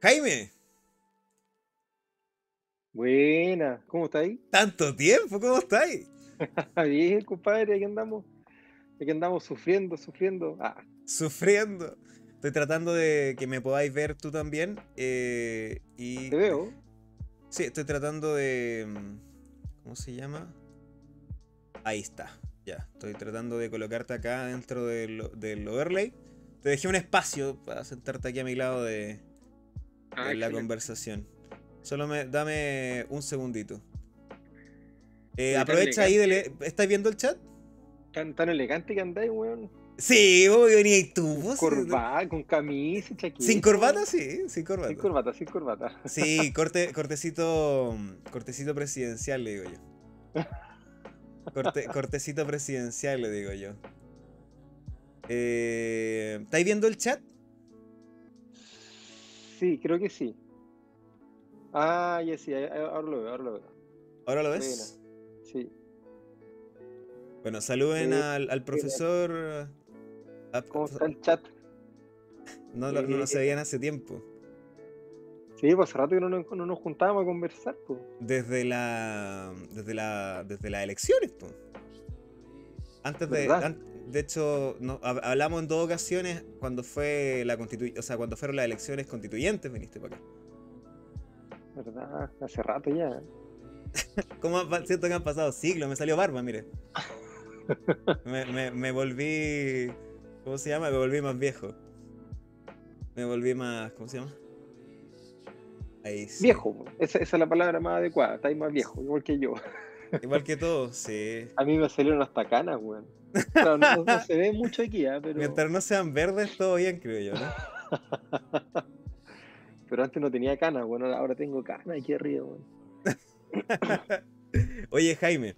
Jaime. Buena, ¿cómo estáis? Tanto tiempo, ¿cómo estáis? Bien, compadre, aquí andamos. Aquí andamos sufriendo, sufriendo. Ah. Sufriendo. Estoy tratando de que me podáis ver tú también. Eh, y... Te veo. Sí, estoy tratando de... Mm, ¿Cómo se llama? Ahí está. Ya, estoy tratando de colocarte acá dentro del overlay. Te dejé un espacio para sentarte aquí a mi lado de, Ah, en la conversación. Solo me, dame un segundito. Eh, aprovecha ahí de ¿Estáis viendo el chat? Tan, elegante que andáis, weón. Sí, tú. corbata, con camisa, Sin corbata, sí, sin corbata. Sin corbata, sin corbata. Sí, corte, cortecito, cortecito presidencial, le digo yo. Corte, cortecito presidencial, le digo yo. Eh, ¿Estáis viendo el chat? Sí, creo que sí. Ah, ya sí, ahora lo veo, ahora lo veo. ¿Ahora lo ves? sí. Bueno, saluden al, al, profesor. Ah, ¿Cómo está el chat? No, lo, eh, sabían no hace tiempo. Sí, pues hace rato que no nos, juntábamos a conversar, pues. Desde la. Desde la. Desde las elecciones, pues. Antes de de hecho, hablamos en dos ocasiones cuando fue la o sea, cuando fueron las elecciones constituyentes, viniste para acá. ¿Verdad? Hace rato ya. ¿eh? ¿Cómo siento que han pasado siglos? Me salió barba, mire. me, volví. ¿Cómo se llama? Me volví más viejo. Me volví más. ¿Cómo se llama? Viejo, esa, es la palabra más adecuada. ahí más viejo, igual que yo. igual que todos, sí. A mí me salieron hasta canas, weón no, se ve mucho aquí, ¿ah? Mientras no sean verdes, todo bien, creo yo, pero antes no tenía canas, bueno, ahora tengo canas, qué río, güey. Oye, Jaime,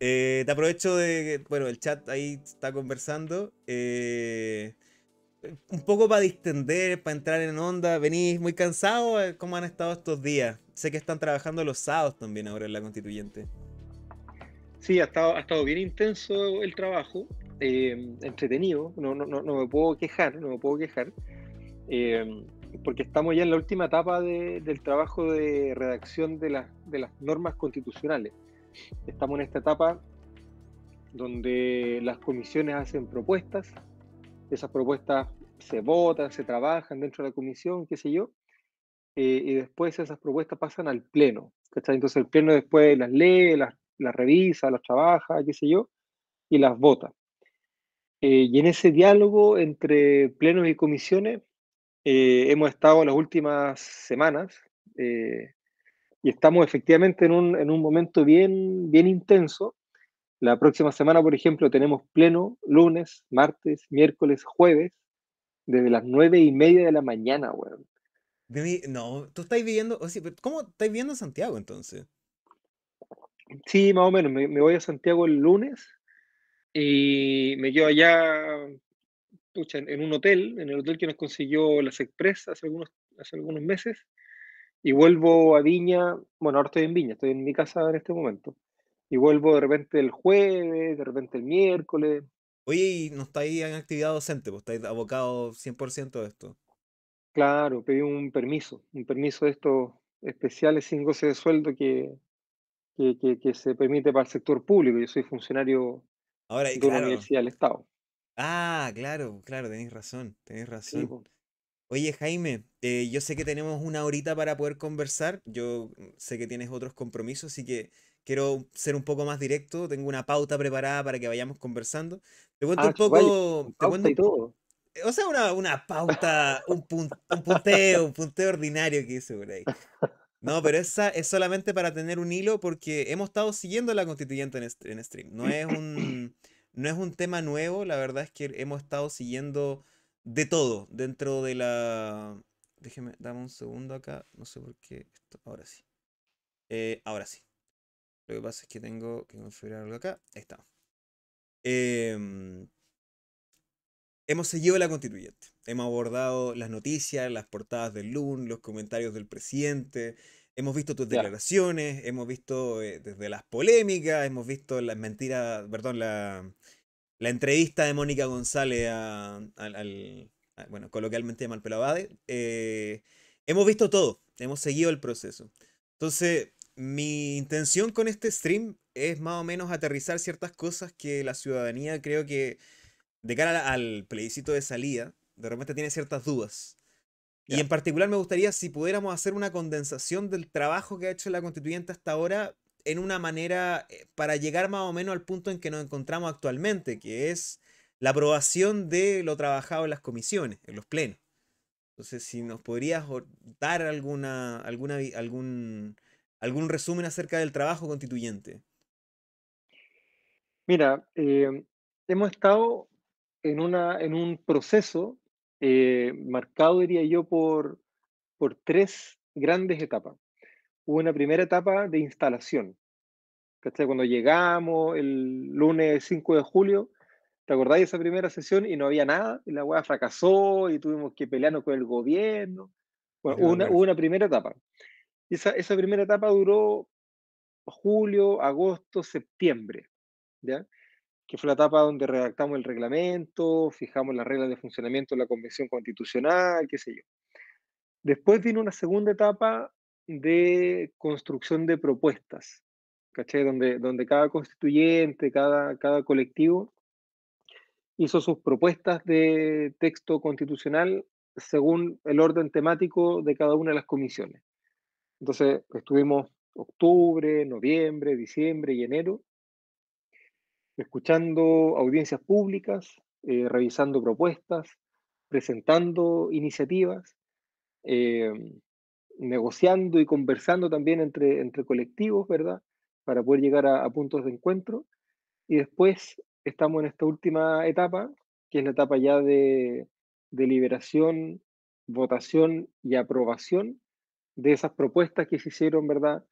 eh, te aprovecho de bueno, el chat ahí está conversando. Eh, un poco para distender, para entrar en onda. ¿Venís muy cansado? Eh, ¿Cómo han estado estos días? Sé que están trabajando los sábados también ahora en la constituyente. Sí, ha estado, ha estado bien intenso el trabajo, eh, entretenido, no, no, no, me puedo quejar, no me puedo quejar, eh, porque estamos ya en la última etapa del trabajo de redacción de, de las normas constitucionales. Estamos en esta etapa donde las comisiones hacen propuestas, esas propuestas se votan, se trabajan dentro de la comisión, qué sé yo, eh, y después esas propuestas pasan al pleno. Entonces el pleno después las lee, las las revisa, las trabaja, qué sé yo, y las vota. Eh, y en ese diálogo entre plenos y comisiones eh, hemos estado las últimas semanas eh, y estamos efectivamente en un, momento bien, bien intenso. La próxima semana, por ejemplo, tenemos pleno lunes, martes, miércoles, jueves, desde las nueve y media de la mañana, No, tú estás viviendo, o sea, ¿cómo estás viviendo Santiago entonces? Sí, más o menos. Me, voy a Santiago el lunes y me quedo allá pucha, en, un hotel, en el hotel que nos consiguió las Express hace algunos, hace algunos meses. Y vuelvo a Viña. Bueno, ahora estoy en Viña, estoy en mi casa en este momento. Y vuelvo de repente el jueves, de repente el miércoles. Oye, y no ahí en actividad docente, pues estáis abocado 100% a esto. Claro, pedí un permiso, un permiso de estos especiales sin goce de sueldo que, que, se permite para el sector público. Yo soy funcionario de la universidad del Estado. Ah, claro, claro, tenéis razón, tenéis razón. Oye, Jaime, eh, yo sé que tenemos una horita para poder conversar. Yo mm, sé que tienes otros compromisos, así que quiero ser un poco más directo. Tengo una pauta preparada para que vayamos conversando. Te cuento ah, un poco. te cuento, y todo. O sea, una, una pauta, un, un punteo, un punteo ordinario que hice por No, pero esa es solamente para tener un hilo porque hemos estado siguiendo la constituyente en, en stream. No es, un, no es un tema nuevo, la verdad es que hemos estado siguiendo de todo dentro de la... Déjeme, dame un segundo acá, no sé por qué. ahora sí. Eh, ahora sí. Lo que pasa es que tengo que configurar algo acá. Ahí está. Em, hemos seguido la constituyente. Hemos abordado las noticias, las portadas del LUN, los comentarios del presidente, hemos visto tus declaraciones, hemos visto eh, desde las polémicas, hemos visto las mentiras, perdón, la, entrevista de Mónica González a, al, bueno, coloquialmente de Malpelabade. Eh, hemos visto todo, hemos seguido el proceso. Entonces, mi intención con este stream es más o menos aterrizar ciertas cosas que la ciudadanía creo que de cara al, plebiscito de salida, de repente tiene ciertas dudas. Y en particular me gustaría si pudiéramos hacer una condensación del trabajo que ha hecho la constituyente hasta ahora en una manera eh, para llegar más o menos al punto en que nos encontramos actualmente, que es la aprobación de lo trabajado en las comisiones, en los plenos. Entonces, si nos podrías dar alguna, alguna, algún, algún resumen acerca del trabajo constituyente. Mira, eh, hemos estado en, una, en un proceso eh, marcado, diría yo, por, por tres grandes etapas. Hubo una primera etapa de instalación. ¿cachai? Cuando llegamos el lunes 5 de julio, ¿te acordáis de esa primera sesión? Y no había nada, y la hueá fracasó y tuvimos que pelearnos con el gobierno. Bueno, hubo una, primera etapa. Y esa, esa primera etapa duró julio, agosto, septiembre. ¿ya? que fue la etapa donde redactamos el reglamento, fijamos las reglas de funcionamiento de la Convención Constitucional, qué sé yo. Después vino una segunda etapa de construcción de propuestas, ¿caché? Donde, donde cada constituyente, cada, cada colectivo hizo sus propuestas de texto constitucional según el orden temático de cada una de las comisiones. Entonces, estuvimos octubre, noviembre, diciembre y enero escuchando audiencias públicas, eh, revisando propuestas, presentando iniciativas, em, negociando y conversando también entre, entre colectivos, ¿verdad? Para poder llegar a, a puntos de encuentro. Y después estamos en esta última etapa, que es la etapa ya de deliberación, votación y aprobación de esas propuestas que se hicieron, ¿verdad?,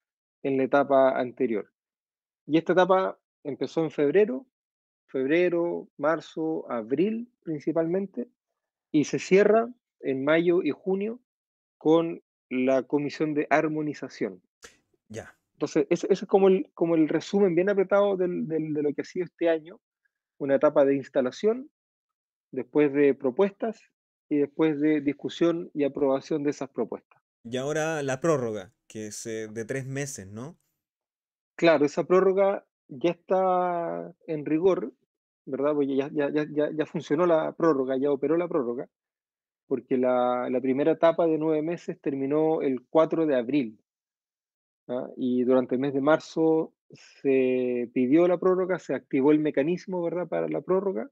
en la etapa anterior. Y esta etapa empezó en febrero, febrero, marzo, abril principalmente, y se cierra en mayo y junio con la comisión de armonización. Ya. Entonces, ese, es como el, como el resumen bien apretado de lo que ha sido este año, una etapa de instalación, después de propuestas y después de discusión y aprobación de esas propuestas. Y ahora la prórroga, que es eh, de tres meses, ¿no? Claro, esa prórroga ya está en rigor, ¿verdad? Pues ya, ya, ya, ya funcionó la prórroga, ya operó la prórroga, porque la, la, primera etapa de nueve meses terminó el 4 de abril. ¿ah? Y durante el mes de marzo se pidió la prórroga, se activó el mecanismo, ¿verdad?, para la prórroga.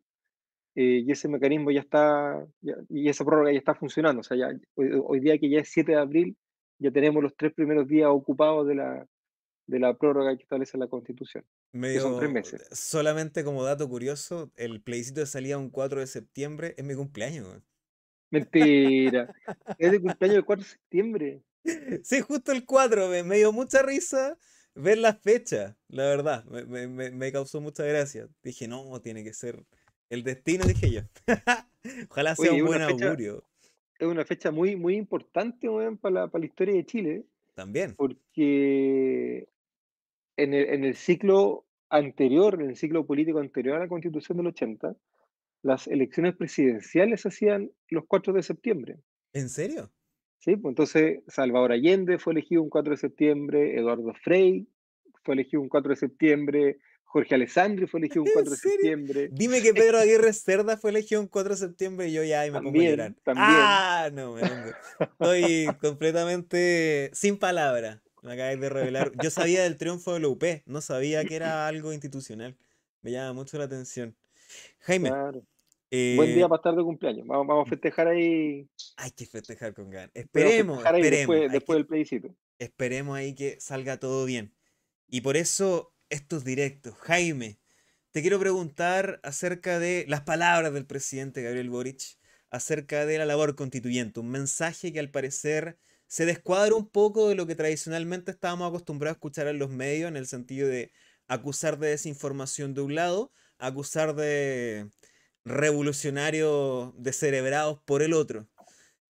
Eh, y ese mecanismo ya está, y esa prórroga ya está funcionando. O sea, ya, hoy, día que ya es 7 de abril, ya tenemos los tres primeros días ocupados de la, de la prórroga que establece la Constitución. Eh, solamente como dato curioso, el plebiscito de salida un 4 de septiembre es mi cumpleaños. Mentira. es de cumpleaños el 4 de septiembre. Sí, justo el 4. Me, dio mucha risa ver la fecha, la verdad. Me, causó mucha gracia. Dije, no, tiene que ser el destino, dije yo. Ojalá sea un buen augurio. Es una fecha muy, muy importante para, la, historia de Chile. También. Porque en el, en el, ciclo anterior, en el ciclo político anterior a la constitución del 80, las elecciones presidenciales se hacían los 4 de septiembre. ¿En serio? Sí, pues entonces Salvador Allende fue elegido un 4 de septiembre, Eduardo Frey fue elegido un 4 de septiembre, Jorge Alessandri fue elegido un 4 de septiembre. Dime que Pedro Aguirre Cerda fue elegido un 4 de septiembre y yo ya me pongo a llorar. Ah, no, me Estoy completamente sin palabra. Me acabas de revelar. Yo sabía del triunfo de la UP, no sabía que era algo institucional. Me llama mucho la atención. Jaime. Buen día eh, para estar de cumpleaños. Vamos, a festejar ahí. Hay que festejar con ganas. Esperemos. esperemos después, del plebiscito. Esperemos ahí que salga todo bien. Y por eso estos directos. Jaime, te quiero preguntar acerca de las palabras del presidente Gabriel Boric, acerca de la labor constituyente. Un mensaje que al parecer se descuadra un poco de lo que tradicionalmente estábamos acostumbrados a escuchar en los medios, en el sentido de acusar de desinformación de un lado, acusar de revolucionarios descerebrados por el otro.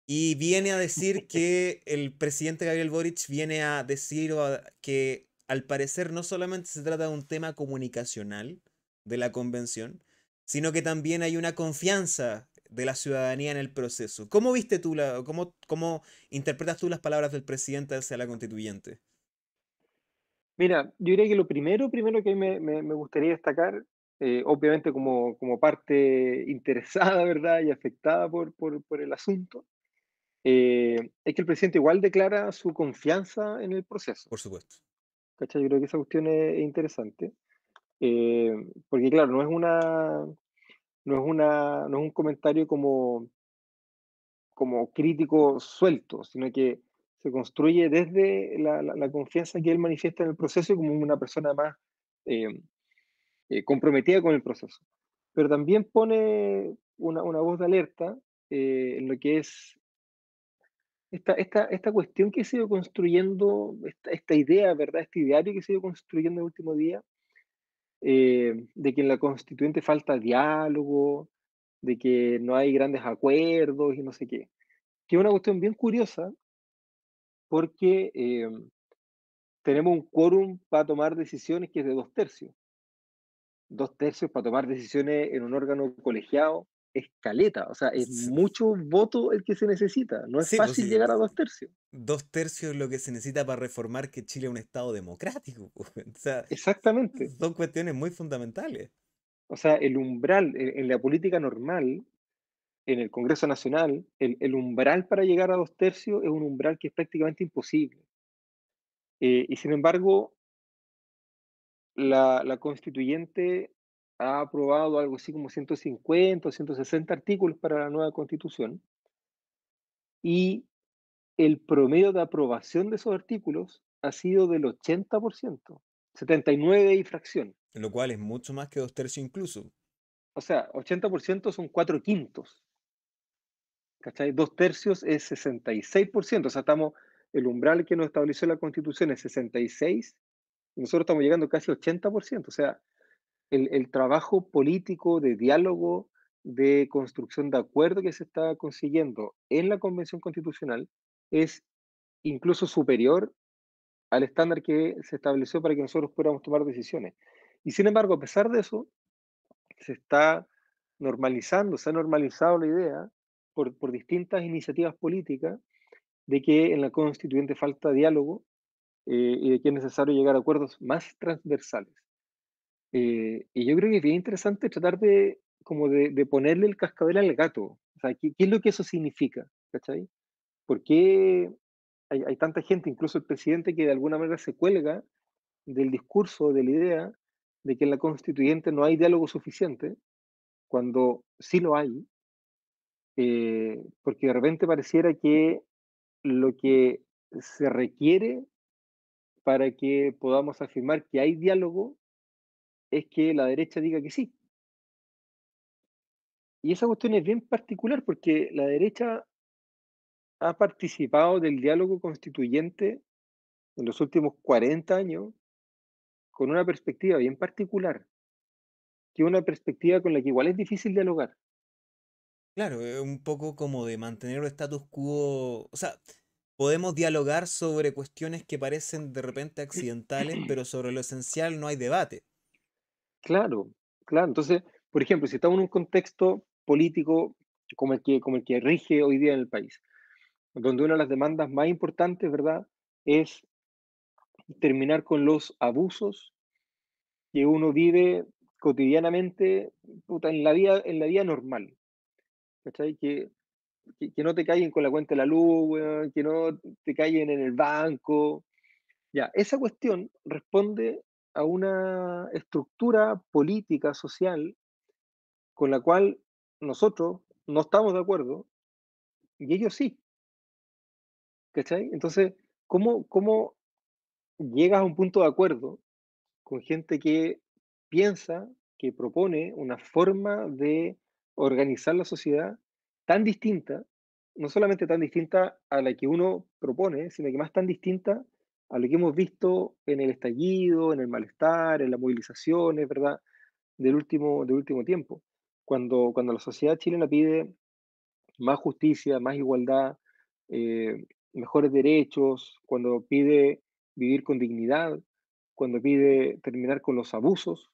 Y viene a decir que el presidente Gabriel Boric viene a decir que al parecer no solamente se trata de un tema comunicacional de la convención, sino que también hay una confianza de la ciudadanía en el proceso. ¿Cómo viste tú, la, cómo, cómo interpretas tú las palabras del presidente hacia la constituyente? Mira, yo diría que lo primero, primero que me, gustaría destacar, eh, obviamente como, como, parte interesada, ¿verdad? Y afectada por, el asunto, eh, es que el presidente igual declara su confianza en el proceso. Por supuesto. Yo creo que esa cuestión es, interesante. Eh, porque claro, no es una, no es, una, no es un comentario como, como crítico suelto, sino que se construye desde la, confianza que él manifiesta en el proceso como una persona más eh, eh, comprometida con el proceso. Pero también pone una, una voz de alerta eh, en lo que es esta, esta, esta cuestión que se ha ido construyendo, esta, idea, ¿verdad? Este ideario que se ha ido construyendo en el último día, eh, de que en la constituyente falta diálogo, de que no hay grandes acuerdos y no sé qué. Que es una cuestión bien curiosa porque em, tenemos un quórum para tomar decisiones que es de dos tercios. Dos tercios para tomar decisiones en un órgano colegiado escaleta, o sea, es mucho voto el que se necesita, no es pues fácil llegar a dos tercios. Dos tercios es lo que se necesita para reformar que Chile es un Estado democrático. Exactamente. Son cuestiones muy fundamentales. O sea, el umbral e, en, la política normal, en el Congreso Nacional, el, el, umbral para llegar a dos tercios es un umbral que es prácticamente imposible. Eh, y sin embargo, la, la constituyente ha aprobado algo así como 150 o 160 artículos para la nueva constitución y el promedio de aprobación de esos artículos ha sido del 80%, 79 y fracción. Lo cual es mucho más que dos tercios incluso. O sea, 80% son cuatro quintos. ¿Cachai? Dos tercios es 66%. O sea, estamos, el umbral que nos estableció la Constitución es 66. nosotros estamos llegando casi 80%. O sea, el, trabajo político de diálogo, de construcción de acuerdo que se está consiguiendo en la Convención Constitucional es incluso superior al estándar que se estableció para que nosotros pudiéramos tomar decisiones. Y sin embargo, a pesar de eso, se está normalizando, se ha normalizado la idea por, distintas iniciativas políticas de que en la constituyente falta diálogo eh, y de que es necesario llegar a acuerdos más transversales. Eh, y yo creo que es bien interesante tratar de, como de, ponerle el cascabel al gato. O sea, ¿qué, es lo que eso significa? ¿Por qué hay, tanta gente, incluso el presidente, que de alguna manera se cuelga del discurso, de la idea de que en la constituyente no hay diálogo suficiente, cuando sí lo hay, eh, porque de repente pareciera que lo que se requiere para que podamos afirmar que hay diálogo es que la derecha diga que sí. Y esa cuestión es bien particular porque la derecha ha participado del diálogo constituyente en los últimos 40 años con una perspectiva bien particular, que una perspectiva con la que igual es difícil dialogar. Claro, es eh, un poco como de mantener el status quo, o sea, podemos dialogar sobre cuestiones que parecen de repente accidentales, pero sobre lo esencial no hay debate. Claro, claro. Entonces, por ejemplo, si estamos en un contexto político como el que, como el que rige hoy día en el país, donde una de las demandas más importantes, ¿verdad?, es terminar con los abusos que uno vive cotidianamente en, la vida, en la vida normal. ¿Cachai? Que, que, no te callen con la cuenta de la luz, que no te callen en el banco. Ya, esa cuestión responde a una estructura política, social, con la cual nosotros no estamos de acuerdo y ellos sí. ¿Cachai? Entonces, ¿cómo, cómo llegas a un punto de acuerdo con gente que piensa, que propone una forma de organizar la sociedad tan distinta, no solamente tan distinta a la que uno propone, sino que más tan distinta a lo que hemos visto en el estallido, en el malestar, en las movilizaciones, ¿verdad? Del último, del último tiempo. Cuando, cuando la sociedad chilena pide más justicia, más igualdad, eh, mejores derechos, cuando pide vivir con dignidad, cuando pide terminar con los abusos,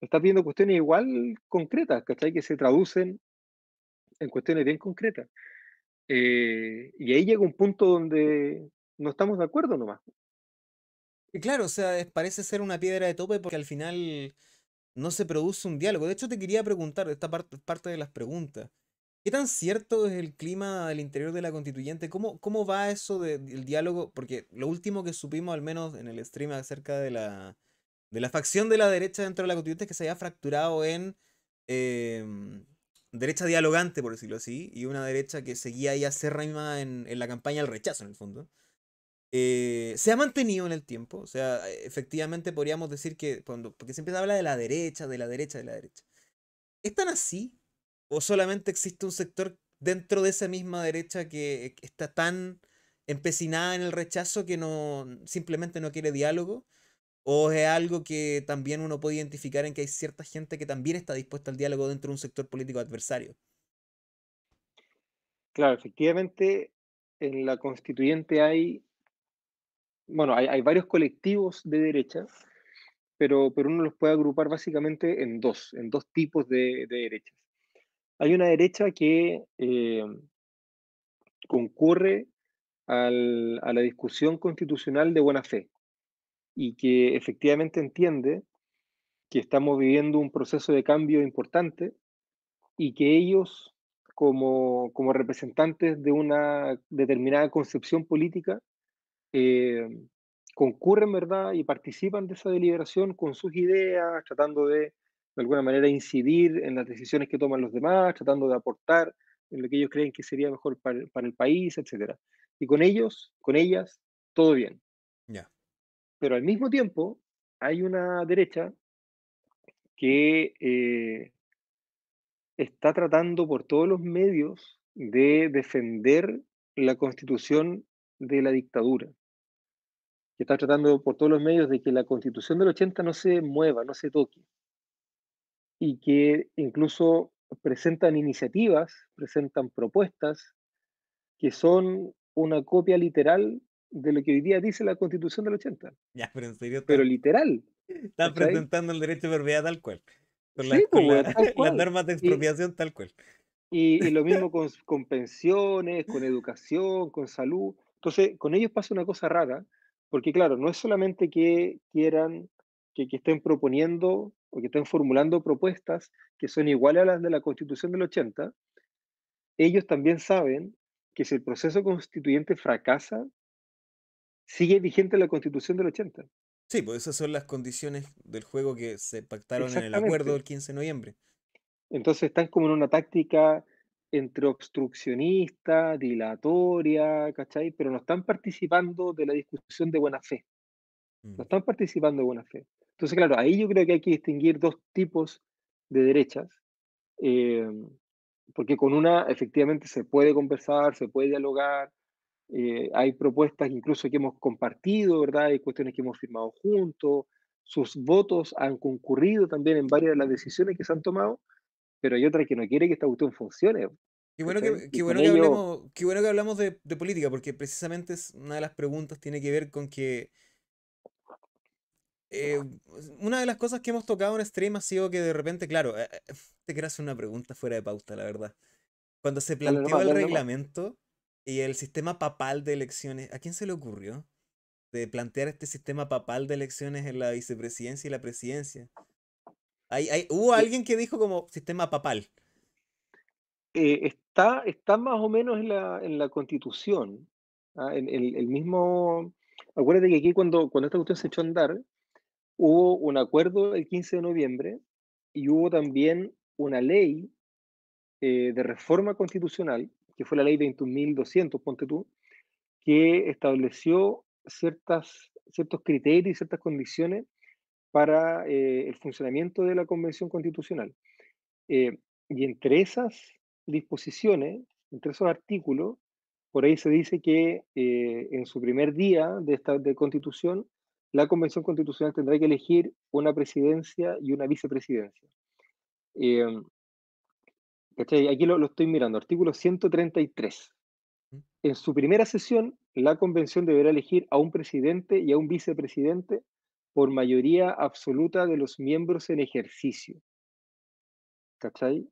está pidiendo cuestiones igual concretas, ¿cachai? Que se traducen en cuestiones bien concretas. Eh, y ahí llega un punto donde no estamos de acuerdo nomás. Y claro, o sea, parece ser una piedra de tope porque al final no se produce un diálogo. De hecho, te quería preguntar, esta parte, parte de las preguntas, ¿qué tan cierto es el clima del interior de la constituyente? ¿Cómo, cómo va eso del diálogo? Porque lo último que supimos, al menos en el stream acerca de la, de la facción de la derecha dentro de la constituyente, es que se había fracturado en em, derecha dialogante, por decirlo así, y una derecha que seguía ahí a ser en, en la campaña al rechazo, en el fondo. Eh, se ha mantenido en el tiempo. O sea, efectivamente podríamos decir que, cuando, porque siempre se habla de la derecha, de la derecha, de la derecha. ¿Es tan así? ¿O solamente existe un sector dentro de esa misma derecha que está tan empecinada en el rechazo que no simplemente no quiere diálogo? ¿O es algo que también uno puede identificar en que hay cierta gente que también está dispuesta al diálogo dentro de un sector político adversario? Claro, efectivamente, en la constituyente hay bueno, hay, varios colectivos de derecha, pero, pero uno los puede agrupar básicamente en dos, en dos tipos de, derechas. Hay una derecha que eh, concurre a la discusión constitucional de buena fe y que efectivamente entiende que estamos viviendo un proceso de cambio importante y que ellos, como representantes de una determinada concepción política, eh, concurren, ¿verdad? Y participan de esa deliberación con sus ideas, tratando de, de alguna manera, incidir en las decisiones que toman los demás, tratando de aportar en lo que ellos creen que sería mejor para, el país, etc. Y con ellos, con ellas, todo bien. Pero al mismo tiempo, hay una derecha que eh, está tratando por todos los medios de defender la constitución de la dictadura que está tratando por todos los medios de que la constitución del 80 no se mueva, no se toque, y que incluso presentan iniciativas, presentan propuestas que son una copia literal de lo que hoy día dice la constitución del 80. Ya, pero literal. Están presentando el derecho de propiedad tal cual. las, tal cual. las normas de expropiación tal cual. Y, lo mismo con pensiones, con educación, con salud. Entonces, con ellos pasa una cosa rara, porque claro, no es solamente que quieran, que, estén proponiendo o que estén formulando propuestas que son iguales a las de la Constitución del 80, ellos también saben que si el proceso constituyente fracasa, sigue vigente la Constitución del 80. Sí, pues esas son las condiciones del juego que se pactaron en el acuerdo del 15 de noviembre. Entonces están como en una táctica entre obstruccionista, dilatoria, ¿cachai? Pero no están participando de la discusión de buena fe. No mm. están participando de buena fe. Entonces, claro, ahí yo creo que hay que distinguir dos tipos de derechas, eh, porque con una efectivamente se puede conversar, se puede dialogar, eh, hay propuestas incluso que hemos compartido, ¿verdad? Hay cuestiones que hemos firmado juntos, sus votos han concurrido también en varias de las decisiones que se han tomado, pero hay otra que no quiere que esta cuestión funcione. Qué bueno, que, bueno, que, hablamos de, política, porque precisamente es una de las preguntas tiene que ver con que eh, una de las cosas que hemos tocado en stream ha sido que de repente, claro, eh, eh, te te hacer una pregunta fuera de pauta, la verdad. Cuando se planteó el reglamento y el sistema papal de elecciones, ¿a quién se le ocurrió de plantear este sistema papal de elecciones en la vicepresidencia y la presidencia? hubo eh alguien que dijo como sistema papal. Eh, está, está más o menos en la, en la constitución. ¿ah? En, el mismo. Acuérdate que aquí, cuando, cuando esta cuestión se echó a andar, hubo un acuerdo el 15 de noviembre y hubo también una ley eh, de reforma constitucional, que fue la ley 21.200, ponte tú, que estableció ciertas, ciertos criterios y ciertas condiciones para eh, el funcionamiento de la Convención Constitucional. Eh, y entre esas disposiciones, entre esos artículos, por ahí se dice que eh, en su primer día de, esta, constitución, la Convención Constitucional tendrá que elegir una presidencia y una vicepresidencia. Em, Aquí lo, lo estoy mirando, artículo 133. ¿Mm? En su primera sesión, la Convención deberá elegir a un presidente y a un vicepresidente por mayoría absoluta de los miembros en ejercicio. ¿Cachai?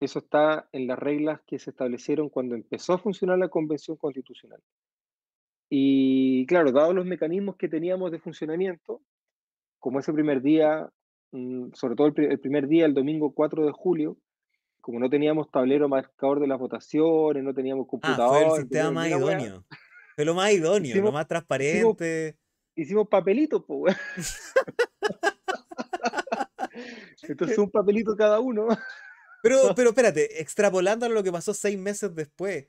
Eso está en las reglas que se establecieron cuando empezó a funcionar la Convención Constitucional. Y claro, dados los mecanismos que teníamos de funcionamiento, como ese primer día, mm, sobre todo el primer día, el domingo 4 de julio, como no teníamos tablero marcador de las votaciones, no teníamos ah, computador. Ah, el sistema más idóneo. lo más idóneo, lo más transparente hicimos papelitos, pues, Entonces un papelito cada uno. Pero, pero espérate, extrapolando a lo que pasó seis meses después,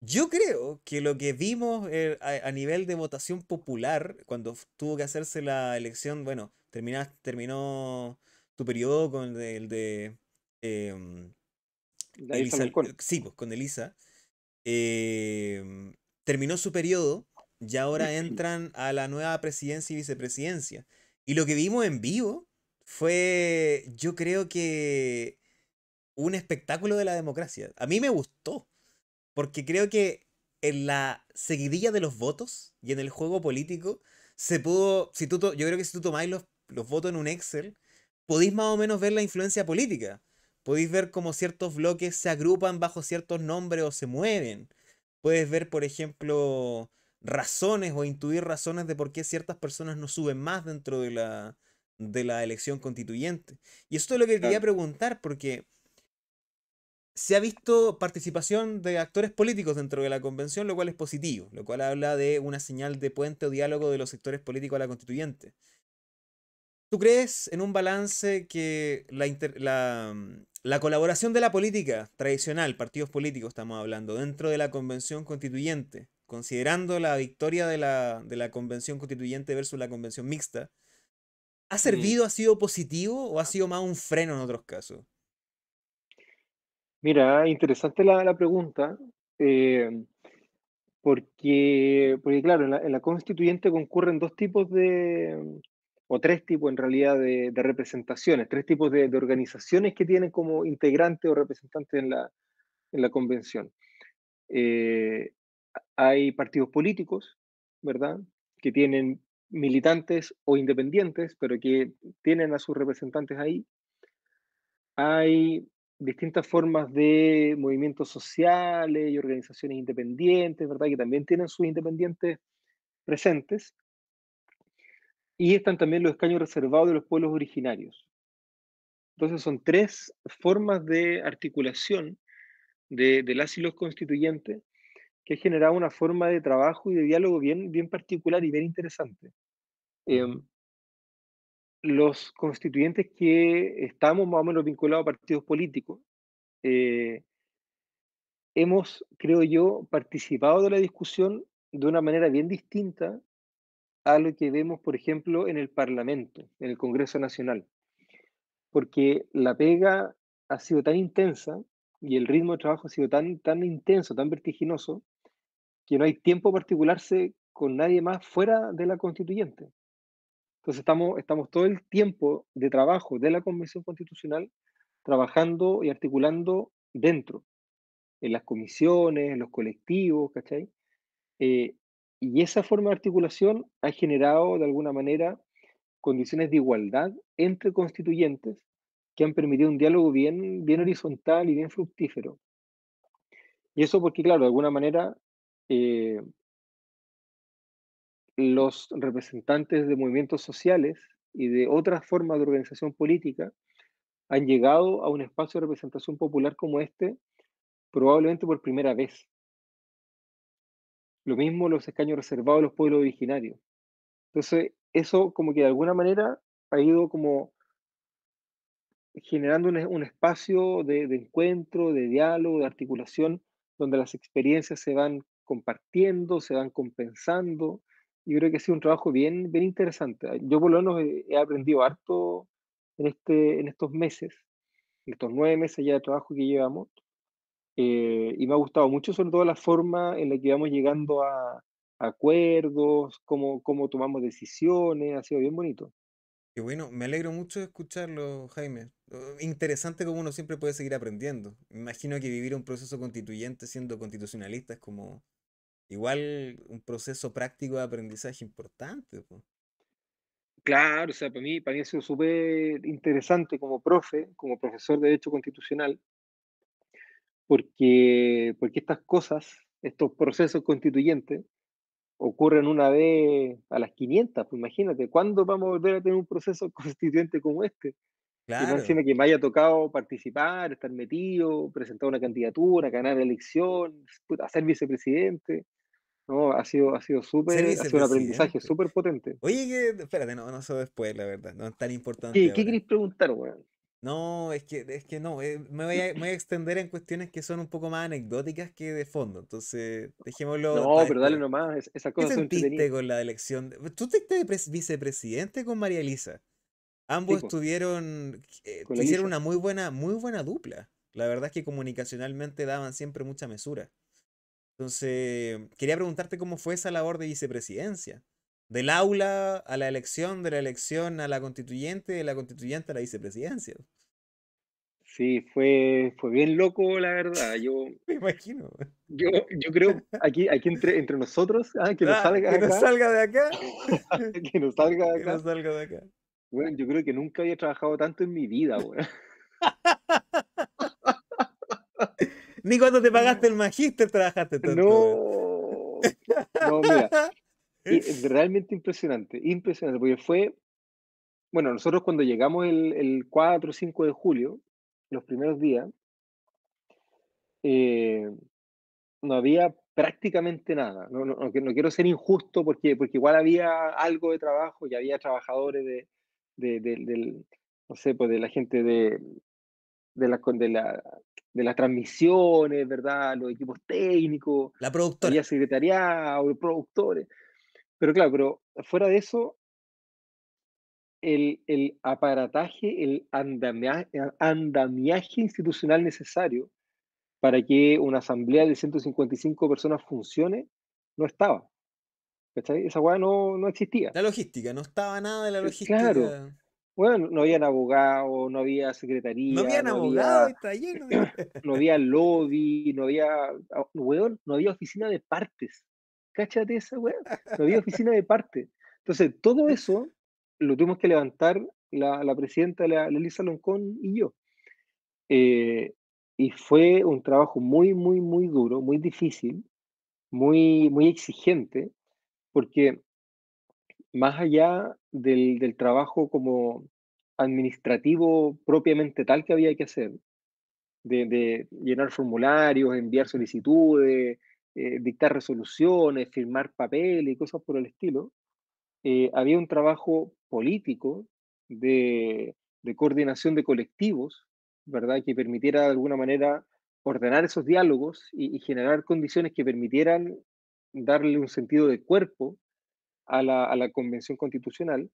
yo creo que lo que vimos eh, a, nivel de votación popular, cuando tuvo que hacerse la elección, bueno, terminaste, terminó tu periodo con el de... Eh, Elisa, sí, pues, con Elisa. Em, terminó su periodo ya ahora entran a la nueva presidencia y vicepresidencia. Y lo que vimos en vivo fue, yo creo que, un espectáculo de la democracia. A mí me gustó, porque creo que en la seguidilla de los votos y en el juego político se pudo, si yo creo que si tú tomáis los, votos en un Excel, podéis más o menos ver la influencia política. Podéis ver cómo ciertos bloques se agrupan bajo ciertos nombres o se mueven. Puedes ver, por ejemplo, razones o intuir razones de por qué ciertas personas no suben más dentro de la, de la elección constituyente. Y esto es lo que quería preguntar, porque se ha visto participación de actores políticos dentro de la convención, lo cual es positivo, lo cual habla de una señal de puente o diálogo de los sectores políticos a la constituyente. ¿Tú crees en un balance que la, mm, la colaboración de la política tradicional, partidos políticos estamos hablando, dentro de la convención constituyente, considerando la victoria de la, convención constituyente versus la convención mixta, ¿ha mm. servido, ha sido positivo o ha sido más un freno en otros casos? Mira, interesante la, pregunta, eh, porque, porque claro, en la, constituyente concurren dos tipos de, o tres tipos en realidad de, representaciones, tres tipos de, organizaciones que tienen como integrante o representante en la, convención. Eh, hay partidos políticos, ¿verdad? Que tienen militantes o independientes, pero que tienen a sus representantes ahí. Hay distintas formas de movimientos sociales y organizaciones independientes, ¿verdad? Que también tienen sus independientes presentes. Y están también los escaños reservados de los pueblos originarios. Entonces son tres formas de articulación del asilo las y que ha generado una forma de trabajo y de diálogo bien, bien particular y bien interesante. Em, los constituyentes que estamos más o menos vinculados a partidos políticos, eh, hemos, creo yo, participado de la discusión de una manera bien distinta a lo que vemos, por ejemplo, en el Parlamento, en el Congreso Nacional, porque la pega ha sido tan intensa y el ritmo de trabajo ha sido tan, tan intenso, tan vertiginoso, que no hay tiempo para articularse con nadie más fuera de la constituyente. Entonces estamos, estamos todo el tiempo de trabajo de la Convención Constitucional trabajando y articulando dentro, en las comisiones, en los colectivos, ¿cachai? Eh, y esa forma de articulación ha generado de alguna manera condiciones de igualdad entre constituyentes que han permitido un diálogo bien, bien horizontal y bien fructífero. Y eso porque, claro, de alguna manera eh, los representantes de movimientos sociales y de otras formas de organización política han llegado a un espacio de representación popular como este probablemente por primera vez. Lo mismo los escaños reservados a los pueblos originarios. Entonces, eso como que de alguna manera ha ido como generando un, espacio de, encuentro, de diálogo, de articulación, donde las experiencias se van compartiendo, se van compensando. y creo que ha sido un trabajo bien, bien interesante. Ah, yo por lo menos he aprendido harto en, este, en estos meses, estos nueve meses ya de trabajo que llevamos. Eh, y me ha gustado mucho, sobre todo la forma en la que vamos llegando a, acuerdos, cómo, cómo tomamos decisiones. Ha sido bien bonito. Qué bueno, me alegro mucho de escucharlo, Jaime. Oh, interesante como uno siempre puede seguir aprendiendo. imagino que vivir un proceso constituyente siendo constitucionalista es como igual un proceso práctico de aprendizaje importante. Claro, o sea, para mí, para ha sido súper interesante como profe, como profesor de Derecho Constitucional, porque, porque estas cosas, estos procesos constituyentes, ocurren una vez a las 500, pues imagínate, ¿cuándo vamos a volver a tener un proceso constituyente como este? Claro. que me haya tocado participar, estar metido, presentar una candidatura, ganar elección, hacer vicepresidente. No, ha sido, ha sido súper, ha sido un aprendizaje súper potente. Oye, espérate, no, no después, la verdad, no es tan importante. ¿Qué, ¿qué querés preguntar, weón? No, es que, es que no, eh, me, voy a, extender en cuestiones que son un poco más anecdóticas que de fondo, entonces dejémoslo. No, pero dale nomás, esa cosa ¿Qué sentiste con la elección? Tú te vicepresidente con María Elisa. Ambos estuvieron, eh, hicieron una muy buena, muy buena dupla. La verdad es que comunicacionalmente daban siempre mucha mesura. Entonces, quería preguntarte cómo fue esa labor de vicepresidencia. Del aula a la elección, de la elección a la constituyente, de la constituyente a la vicepresidencia. Sí, fue, fue bien loco, la verdad. Yo, Me imagino. Yo, yo creo, aquí, aquí entre, entre nosotros, que, nos salga de acá. que nos salga de acá. Bueno, yo creo que nunca había trabajado tanto en mi vida, bueno. Ni cuando te pagaste el mm. magíster trabajaste tanto. No. No, mira. realmente impresionante, impresionante, porque fue, bueno, nosotros cuando llegamos el, 4 o 5 de julio, los primeros días, eh, no había prácticamente nada. No, no, quiero ser injusto porque, porque igual había algo de trabajo y había trabajadores de, de, no sé, pues de la gente de, de la de las transmisiones, ¿verdad? Los equipos técnicos, la productora, la secretaría, o productores. Pero claro, pero fuera de eso, el, aparataje, el eh, andamiaje, institucional necesario para que una asamblea de 155 personas funcione, no estaba. Esa hueá no, no, existía. La logística, no estaba nada de la eh, logística. Claro. Bueno, no había abogado, no había secretaría. No había abogado, había, está lleno no había lobby, no había, ah, weón, no había oficina de partes. Cáchate esa, weón. No había oficina de partes. Entonces, todo eso lo tuvimos que levantar la, presidenta, la, Elisa Loncón y yo. Eh, y fue un trabajo muy, muy, muy duro, muy difícil, muy, muy exigente, porque más allá del, trabajo como administrativo propiamente tal que había que hacer, de, llenar formularios, enviar solicitudes, eh, dictar resoluciones, firmar papeles y cosas por el estilo, eh, había un trabajo político de, coordinación de colectivos, ¿verdad? Que permitiera de alguna manera ordenar esos diálogos y generar condiciones que permitieran darle un sentido de cuerpo a la, a la Convención Constitucional,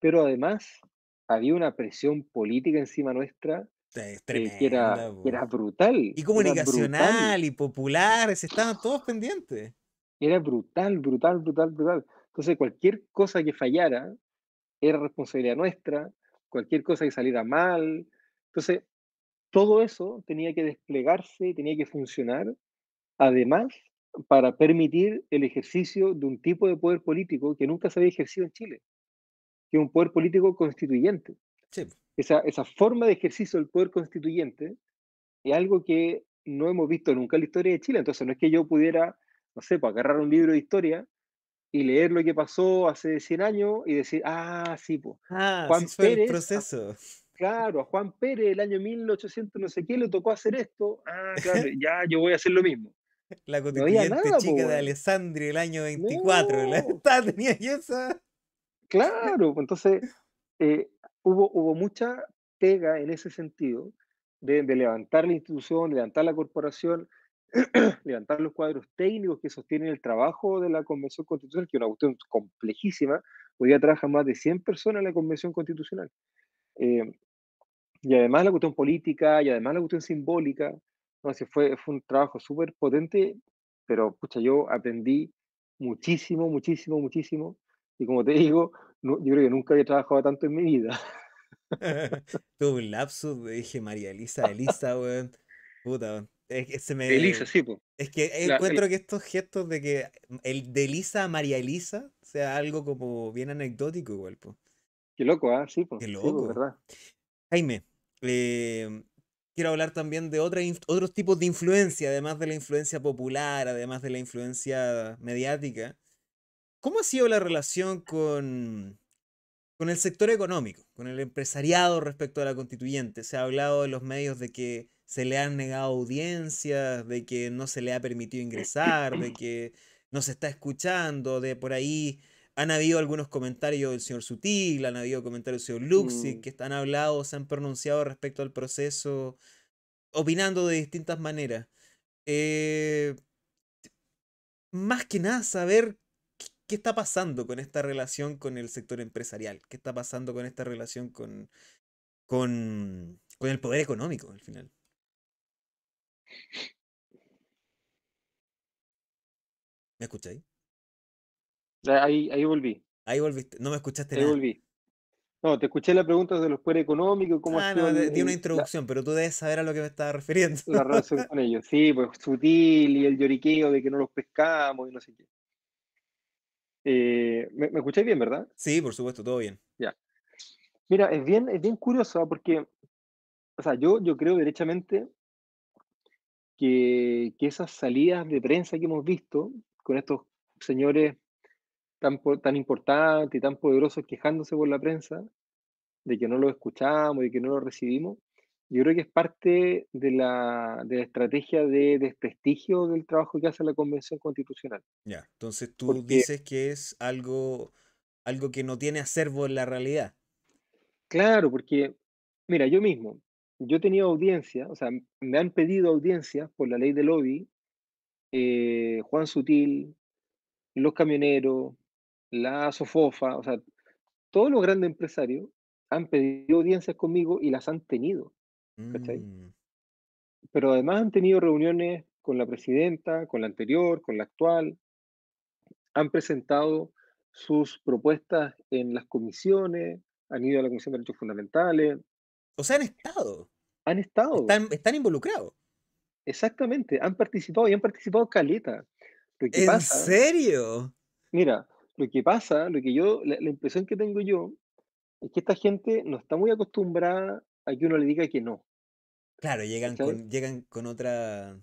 pero además había una presión política encima nuestra eh, que, era, era, brutal. Y comunicacional y popular, se estaban todos pendientes. Era brutal, brutal, brutal, brutal. Entonces cualquier cosa que fallara era responsabilidad nuestra, cualquier cosa que saliera mal. Entonces todo eso tenía que desplegarse, tenía que funcionar, además para permitir el ejercicio de un tipo de poder político que nunca se había ejercido en Chile, que es un poder político constituyente. Sí. Esa, esa forma de ejercicio del poder constituyente es algo que no hemos visto nunca en la historia de Chile. Entonces, no es que yo pudiera, no sé, pues, agarrar un libro de historia y leer lo que pasó hace 100 años y decir, ah, sí, pues. Ah, Juan Pérez, proceso. claro, a Juan Pérez el año 1800 no sé qué le tocó hacer esto. Ah, claro, ya yo voy a hacer lo mismo. La constituyente chica de Alessandria el año 24. estaba, esa. Claro, entonces eh, hubo, hubo mucha pega en ese sentido de, levantar la institución, levantar la corporación, levantar los cuadros técnicos que sostienen el trabajo de la Convención Constitucional, que es una cuestión complejísima. Hoy día trabajan más de 100 personas en la Convención Constitucional. Eh, y además la cuestión política, y además la cuestión simbólica fue, fue un trabajo súper potente, pero pucha, yo aprendí muchísimo, muchísimo, muchísimo. Y como te digo, yo creo que nunca había trabajado tanto en mi vida. Tuve un lapsus, dije María Elisa, Elisa, weón. Puta, weón. Es que se me... Elisa, sí, pues Es que encuentro que estos gestos de que el de Elisa a María Elisa sea algo como bien anecdótico igual, po. Qué loco, ¿ah? Sí, po. Qué loco. ¿verdad? Jaime, eh, quiero hablar también de otros tipos de influencia, además de la influencia popular, además de la influencia mediática. ¿Cómo ha sido la relación con, con el sector económico, con el empresariado respecto a la constituyente? Se ha hablado de los medios de que se le han negado audiencias, de que no se le ha permitido ingresar, de que no se está escuchando, de por ahí han habido algunos comentarios del señor Sutil, han habido comentarios del señor Luxi, mm. que han hablado, se han pronunciado respecto al proceso, opinando de distintas maneras. Eh, más que nada saber qué, está pasando con esta relación con el sector empresarial, qué está pasando con esta relación con, con, con el poder económico al final. ¿Me escucháis? Ahí, ahí volví. Ahí volviste, no me escuchaste ahí volví. No, te escuché la pregunta de los poderes económicos, cómo ah, no, di una introducción, pero tú debes saber a lo que me estaba refiriendo. La relación con ellos, sí, pues sutil y el lloriqueo de que no los pescamos y no sé qué. Eh, ¿me, ¿me, escucháis bien, verdad? Sí, por supuesto, todo bien. Ya. Mira, es bien, es bien curioso ¿ah? porque, o sea, yo, yo creo derechamente que, que esas salidas de prensa que hemos visto con estos señores tan, importante y tan poderoso quejándose por la prensa de que no lo escuchamos y que no lo recibimos, yo creo que es parte de la, de la estrategia de desprestigio del trabajo que hace la Convención Constitucional. Ya, entonces tú dices que es algo algo que no tiene acervo en la realidad. Claro, porque, mira, yo mismo, yo tenía audiencia, o sea, me han pedido audiencia por la ley de lobby, eh, Juan Sutil, los camioneros, la Sofofa, o sea, todos los grandes empresarios han pedido audiencias conmigo y las han tenido. ¿Cachai? Mm. Pero además han tenido reuniones con la presidenta, con la anterior, con la actual. Han presentado sus propuestas en las comisiones, han ido a la Comisión de Derechos Fundamentales. O sea, han estado. Han estado. Están, involucrados. Exactamente, han participado y han participado caleta. ¿En serio? Mira, lo que pasa, lo que yo, la, impresión que tengo yo, es que esta gente no está muy acostumbrada a que uno le diga que no. Claro, llegan, con, llegan con otra,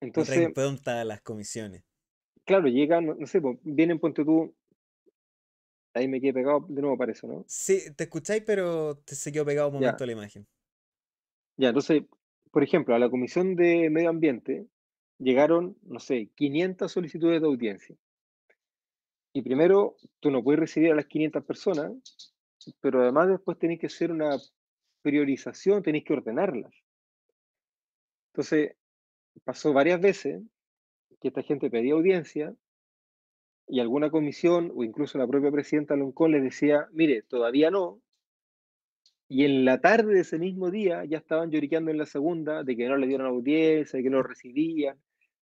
Entonces, impronta a las comisiones. Claro, llegan, no, sé, vienen, ponte tú, ahí me quedé pegado de nuevo para eso, ¿no? Sí, te escucháis, pero te se quedó pegado un momento a la imagen. Ya, entonces, por ejemplo, a la Comisión de Medio Ambiente llegaron, no sé, 500 solicitudes de audiencia. Y primero, tú no puedes recibir a las 500 personas, pero además después tenés que hacer una priorización, tenés que ordenarlas. Entonces, pasó varias veces que esta gente pedía audiencia y alguna comisión o incluso la propia presidenta Loncón les decía, mire, todavía no. Y en la tarde de ese mismo día ya estaban lloriqueando en la segunda de que no le dieron audiencia, de que no recibían.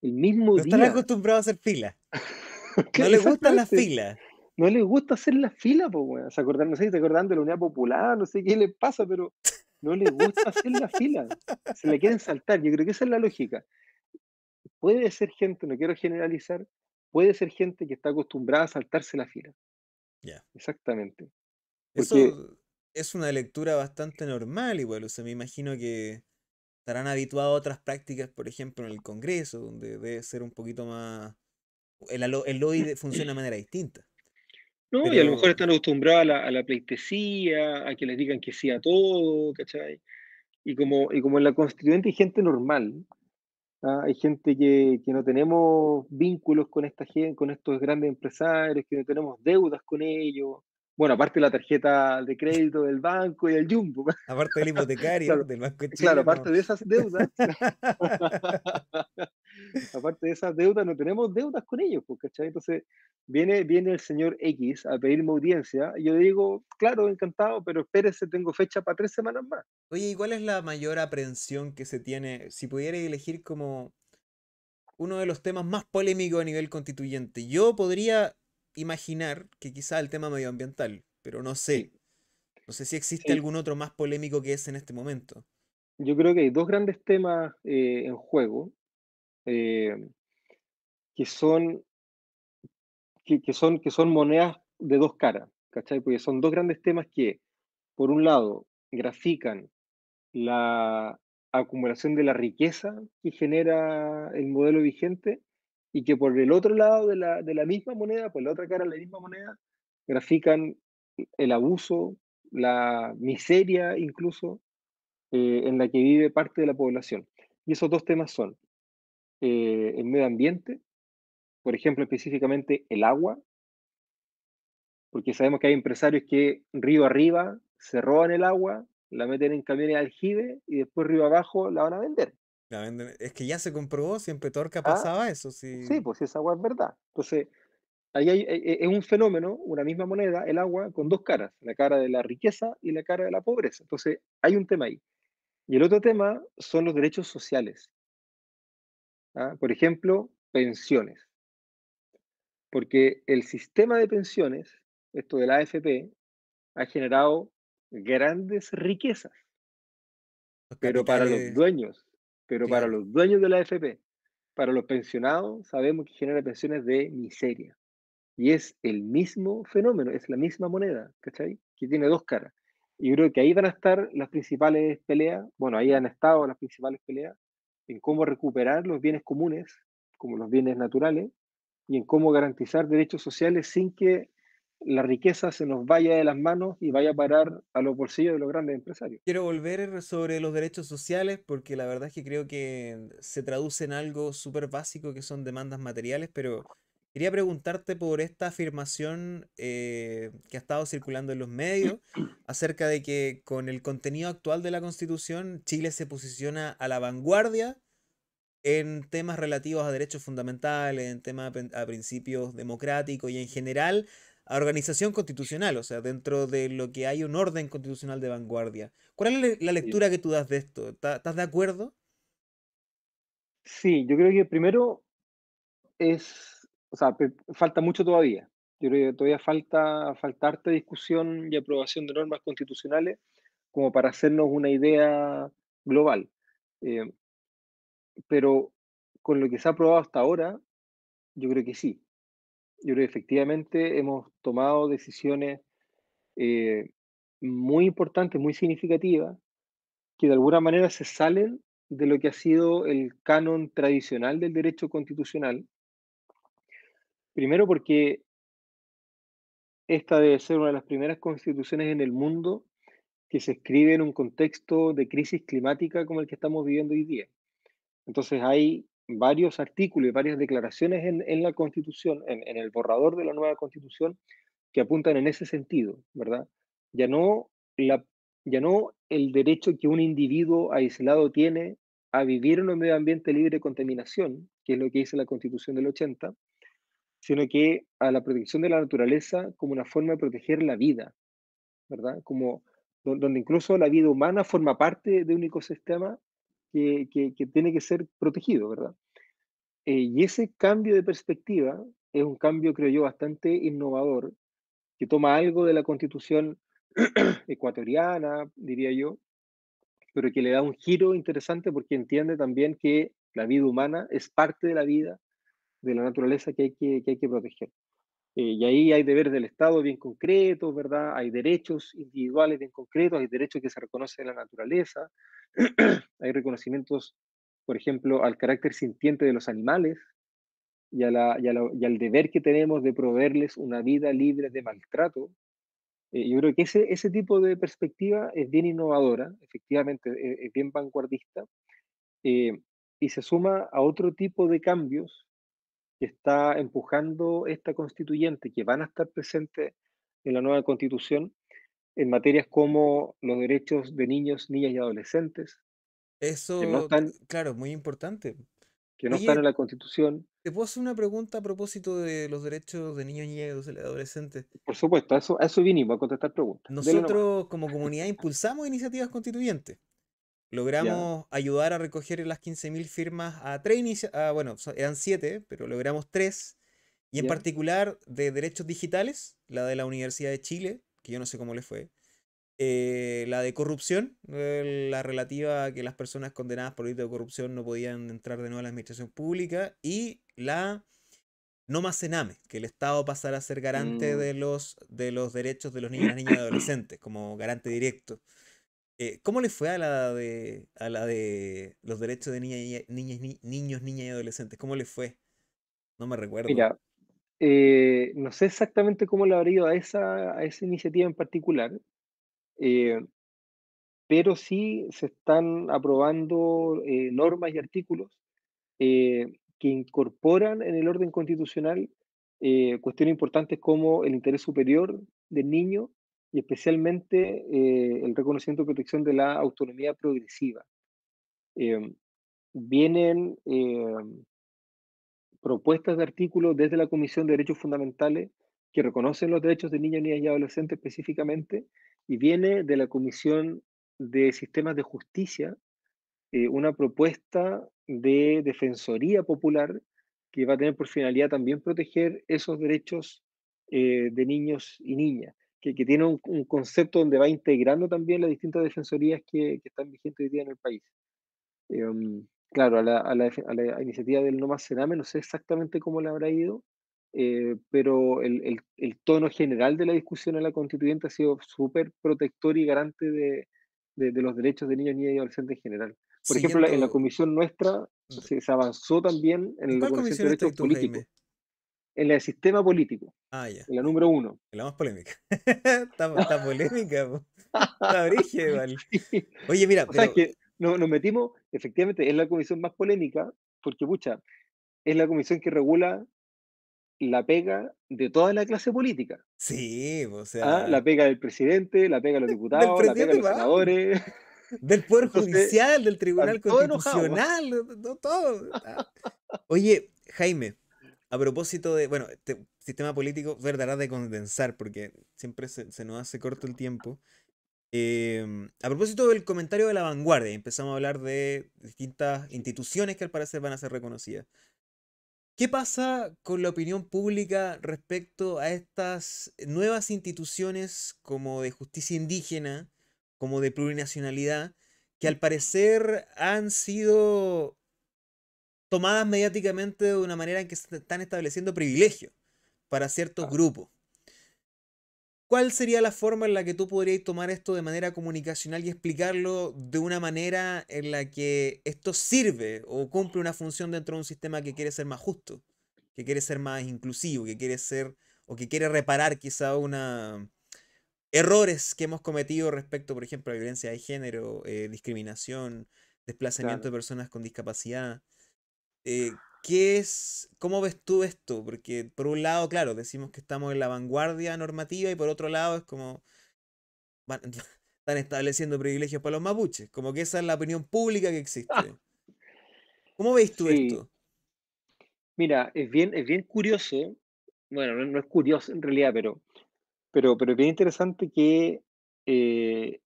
El mismo día. Están acostumbrados a hacer fila. no le gustan las fila? No les gusta hacer la fila? pues, weón. no sé si te acordando de la Unidad Popular, no sé qué le pasa, pero no les gusta hacer la fila. Se le quieren saltar. Yo creo que esa es la lógica. Puede ser gente, no quiero generalizar, puede ser gente que está acostumbrada a saltarse la fila. Ya. Exactamente. Eso es una lectura bastante normal, igual. O me imagino que estarán habituados a otras prácticas, por ejemplo, en el Congreso, donde debe ser un poquito más el, el funciona de manera distinta. No, y a lo mejor están acostumbrados a la, pleitesía, a que les digan que sí a todo, ¿cachai? Y como, y como en la constituyente hay gente normal, ¿ah? hay gente que, que, no tenemos vínculos con esta gente, con estos grandes empresarios, que no tenemos deudas con ellos, bueno, aparte de la tarjeta de crédito del banco y el jumbo. Aparte del hipotecario, claro, del banco Claro, aparte de esas deudas. aparte de esas deudas, no tenemos deudas con ellos, pues, ¿cachai? Entonces, viene, viene el señor X a pedirme audiencia. Y yo digo, claro, encantado, pero espérese, tengo fecha para tres semanas más. Oye, ¿y cuál es la mayor aprehensión que se tiene? Si pudiera elegir como uno de los temas más polémicos a nivel constituyente, yo podría imaginar que quizá el tema medioambiental, pero no sé. No sé si existe eh algún otro más polémico que ese en este momento. Yo creo que hay dos grandes temas eh, en juego eh, que, son, que, son, que son monedas de dos caras, ¿cachai? Porque son dos grandes temas que, por un lado, grafican la acumulación de la riqueza que genera el modelo vigente y que por el otro lado de la, misma moneda, por la otra cara de la misma moneda, grafican el abuso, la miseria incluso eh, en la que vive parte de la población. Y esos dos temas son eh, el medio ambiente, por ejemplo específicamente el agua, porque sabemos que hay empresarios que río arriba se roban el agua, la meten en camiones de aljibe y después río abajo la van a vender. Es que ya se comprobó, siempre Torca ah, pasaba eso. Sí, sí pues esa agua es verdad. Entonces, ahí hay, eh, eh, es un fenómeno, una misma moneda, el agua, con dos caras, la cara de la riqueza y la cara de la pobreza. Entonces, hay un tema ahí. Y el otro tema son los derechos sociales. ¿ah? Por ejemplo, pensiones. Porque el sistema de pensiones, esto de la AFP, ha generado grandes riquezas. Pero para los dueños pero para los dueños de la AFP, para los pensionados, sabemos que genera pensiones de miseria. Y es el mismo fenómeno, es la misma moneda, ¿cachai? Que tiene dos caras. Y creo que ahí van a estar las principales peleas, bueno, ahí han estado las principales peleas, en cómo recuperar los bienes comunes, como los bienes naturales, y en cómo garantizar derechos sociales sin que la riqueza se nos vaya de las manos y vaya a parar a los bolsillos de los grandes empresarios. Quiero volver sobre los derechos sociales porque la verdad es que creo que se traduce en algo súper básico que son demandas materiales, pero quería preguntarte por esta afirmación eh, que ha estado circulando en los medios acerca de que con el contenido actual de la Constitución Chile se posiciona a la vanguardia en temas relativos a derechos fundamentales, en temas a principios democráticos y en general a organización constitucional, o sea, dentro de lo que hay un orden constitucional de vanguardia. ¿Cuál es la lectura que tú das de esto? ¿Estás de acuerdo? Sí, yo creo que primero es, o sea, falta mucho todavía. Yo creo que todavía falta, falta discusión y aprobación de normas constitucionales como para hacernos una idea global. Eh, pero con lo que se ha aprobado hasta ahora, yo creo que sí yo creo que efectivamente hemos tomado decisiones eh, muy importantes, muy significativas, que de alguna manera se salen de lo que ha sido el canon tradicional del derecho constitucional. Primero porque esta debe ser una de las primeras constituciones en el mundo que se escribe en un contexto de crisis climática como el que estamos viviendo hoy día. Entonces hay varios artículos y varias declaraciones en, la Constitución, en, el borrador de la nueva Constitución, que apuntan en ese sentido, ¿verdad? Ya no, la, ya no el derecho que un individuo aislado tiene a vivir en un medio ambiente libre de contaminación, que es lo que dice la Constitución del 80, sino que a la protección de la naturaleza como una forma de proteger la vida, ¿verdad? Como donde incluso la vida humana forma parte de un ecosistema que, tiene que ser protegido, ¿verdad? Eh, y ese cambio de perspectiva es un cambio, creo yo, bastante innovador, que toma algo de la constitución ecuatoriana, diría yo, pero que le da un giro interesante porque entiende también que la vida humana es parte de la vida, de la naturaleza que hay que, hay que proteger. Eh, y ahí hay deberes del Estado bien concretos, ¿verdad? Hay derechos individuales bien concretos, hay derechos que se reconocen en la naturaleza, Hay reconocimientos, por ejemplo, al carácter sintiente de los animales y, al deber que tenemos de proveerles una vida libre de maltrato. Eh, yo creo que ese, tipo de perspectiva es bien innovadora, efectivamente, e, es, bien vanguardista, eh, y se suma a otro tipo de cambios que está empujando esta constituyente, que van a estar presentes en la nueva constitución, en materias como los derechos de niños, niñas y adolescentes. Eso, claro, es claro, muy importante. Que no están en la Constitución. ¿Te puedo hacer una pregunta a propósito de los derechos de niños, niñas y adolescentes? Por supuesto, a eso, eso vinimos, a contestar preguntas. Nosotros como comunidad impulsamos iniciativas constituyentes. Logramos ayudar a recoger las 15.000 firmas a tres iniciativas, bueno, eran siete, pero logramos tres. Y en particular de derechos digitales, la de la Universidad de Chile, que yo no sé cómo le fue. Eh, la de corrupción, eh, la relativa a que las personas condenadas por delito de corrupción no podían entrar de nuevo a la administración pública, y la no más que el Estado pasara a ser garante mm. de, los, de los derechos de los niños niñas y adolescentes, como garante directo. Eh, ¿Cómo le fue a la de, a la de los derechos de niños, niñas y adolescentes? ¿Cómo le fue? No me recuerdo. Eh, no sé exactamente cómo le ha ido a esa, iniciativa en particular, eh, pero sí se están aprobando eh, normas y artículos que incorporan en el orden constitucional cuestiones importantes como el interés superior del niño y especialmente el reconocimiento y protección de la autonomía progresiva. Em, vienen em, propuestas de artículos desde la Comisión de Derechos Fundamentales que reconocen los derechos de niños, niñas y adolescentes específicamente, y viene de la Comisión de Sistemas de Justicia eh, una propuesta de Defensoría Popular que va a tener por finalidad también proteger esos derechos eh, de niños y niñas, que, tiene un, concepto donde va integrando también las distintas defensorías que, están vigentes hoy día en el país. Em, claro, a la, iniciativa del No Más no sé exactamente cómo le habrá ido, eh, pero el, tono general de la discusión en la constituyente ha sido súper protector y garante de, los derechos de niños, niñas y adolescentes en general. Por ejemplo, en la comisión nuestra mm. se, avanzó también en el de Derechos Políticos. en la sistema político. Ah, ya. En la número uno. En la más polémica. está, polémica. origen, Oye, mira. O pero... que nos, metimos, efectivamente es la comisión más polémica, porque pucha, es la comisión que regula la pega de toda la clase política. Sí, o ¿Ah? sea. La pega del presidente, la pega de los diputados, la pega de los senadores. Del Poder Judicial, del Tribunal Constitucional, todo. todo. Ah. Oye, Jaime, a propósito de. Bueno, este sistema político verdad, de condensar porque siempre se, nos hace corto el tiempo. Em, a propósito del comentario de la vanguardia, empezamos a hablar de distintas instituciones que al parecer van a ser reconocidas. ¿Qué pasa con la opinión pública respecto a estas nuevas instituciones como de justicia indígena, como de plurinacionalidad, que al parecer han sido tomadas mediáticamente de una manera en que se están estableciendo privilegios para ciertos grupos? ¿Cuál sería la forma en la que tú podrías tomar esto de manera comunicacional y explicarlo de una manera en la que esto sirve o cumple una función dentro de un sistema que quiere ser más justo, que quiere ser más inclusivo, que quiere ser o que quiere reparar quizá una errores que hemos cometido respecto, por ejemplo, a violencia de género, eh, discriminación, desplazamiento de personas con discapacidad? Eh, es, ¿Cómo ves tú esto? Porque por un lado, claro, decimos que estamos en la vanguardia normativa y por otro lado es como... están estableciendo privilegios para los mapuches, como que esa es la opinión pública que existe. ¿Cómo ves tú esto? Mira, es bien, es bien curioso, bueno, no, es curioso en realidad, pero, pero, pero es bien interesante que eh,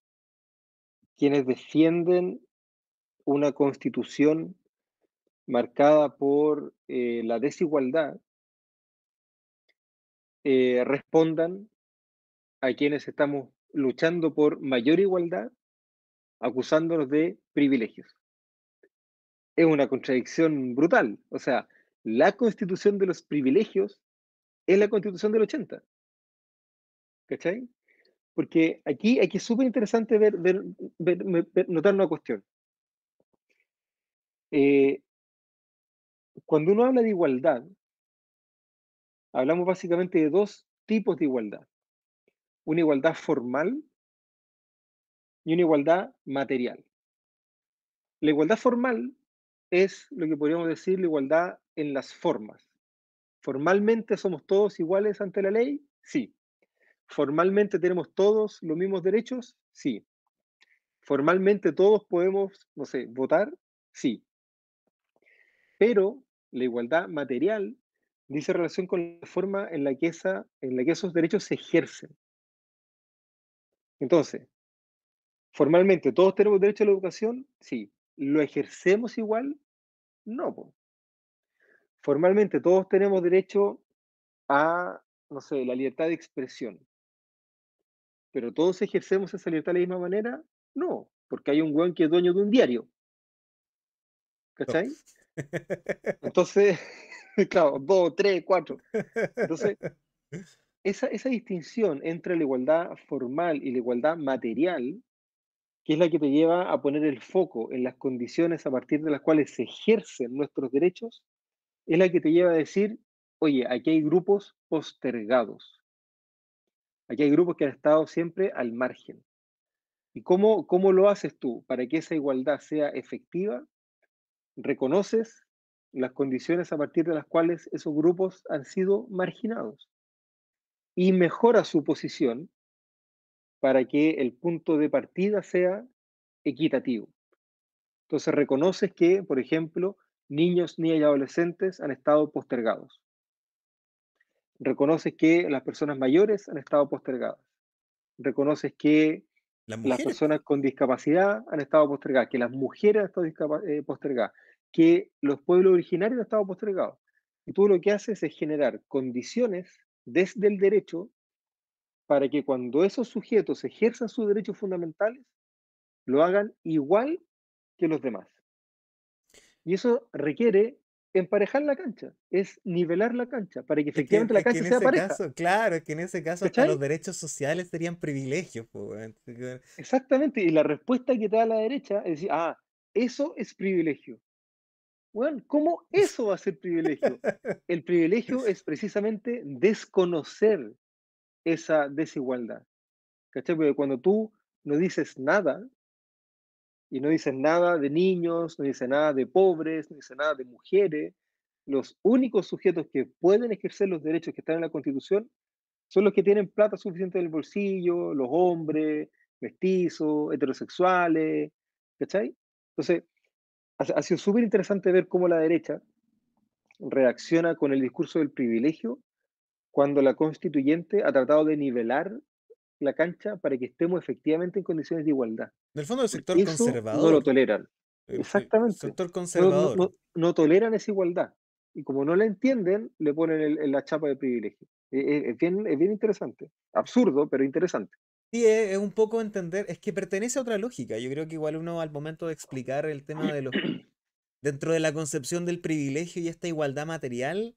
quienes defienden una constitución marcada por eh, la desigualdad, eh, respondan a quienes estamos luchando por mayor igualdad, acusándonos de privilegios. Es una contradicción brutal. O sea, la constitución de los privilegios es la constitución del 80. ¿Cachai? Porque aquí, es súper interesante notar una cuestión. Eh, cuando uno habla de igualdad, hablamos básicamente de dos tipos de igualdad. Una igualdad formal y una igualdad material. La igualdad formal es lo que podríamos decir la igualdad en las formas. ¿Formalmente somos todos iguales ante la ley? Sí. ¿Formalmente tenemos todos los mismos derechos? Sí. ¿Formalmente todos podemos, no sé, votar? Sí. Pero la igualdad material dice relación con la forma en la que, esa, en la que esos derechos se ejercen. Entonces, formalmente, ¿todos tenemos derecho a la educación? Sí. ¿Lo ejercemos igual? No. Formalmente, todos tenemos derecho a, no sé, la libertad de expresión. ¿Pero todos ejercemos esa libertad de la misma manera? No, porque hay un weón que es dueño de un diario. ¿Cachai? Entonces, claro, dos, tres, cuatro. Entonces, esa, distinción entre la igualdad formal y la igualdad material, que es la que te lleva a poner el foco en las condiciones a partir de las cuales se ejercen nuestros derechos, es la que te lleva a decir, oye, aquí hay grupos postergados. Aquí hay grupos que han estado siempre al margen. ¿Y cómo, cómo lo haces tú para que esa igualdad sea efectiva? reconoces las condiciones a partir de las cuales esos grupos han sido marginados y mejora su posición para que el punto de partida sea equitativo. Entonces reconoces que, por ejemplo, niños, niñas y adolescentes han estado postergados. Reconoces que las personas mayores han estado postergadas. Reconoces que las, personas con discapacidad han estado postergadas, que las mujeres han estado eh, postergadas, que los pueblos originarios han estado postergados. Y tú lo que haces es generar condiciones desde el derecho para que cuando esos sujetos ejerzan sus derechos fundamentales, lo hagan igual que los demás. Y eso requiere emparejar la cancha, es nivelar la cancha, para que efectivamente la cancha sea pareja. claro, que en ese caso los derechos sociales serían privilegios. Exactamente, y la respuesta que te da la derecha es decir, ah, eso es privilegio. Bueno, ¿cómo eso va a ser privilegio? El privilegio es precisamente desconocer esa desigualdad. ¿Cachai? Porque cuando tú no dices nada, y no dices nada de niños, no dices nada de pobres, no dices nada de mujeres, los únicos sujetos que pueden ejercer los derechos que están en la Constitución son los que tienen plata suficiente en el bolsillo, los hombres, mestizos, heterosexuales, ¿cachai? Entonces, ha, sido súper interesante ver cómo la derecha reacciona con el discurso del privilegio cuando la constituyente ha tratado de nivelar la cancha para que estemos efectivamente en condiciones de igualdad. En el fondo del sector conservador. No lo eh, toleran. Eh, Exactamente. El sector conservador. No, toleran esa igualdad. Y como no la entienden, le ponen la chapa de privilegio. E, e, bien, es bien interesante. Absurdo, pero interesante. Sí, eh, es, un poco entender, es que pertenece a otra lógica. Yo creo que igual uno al momento de explicar el tema de los... dentro de la concepción del privilegio y esta igualdad material,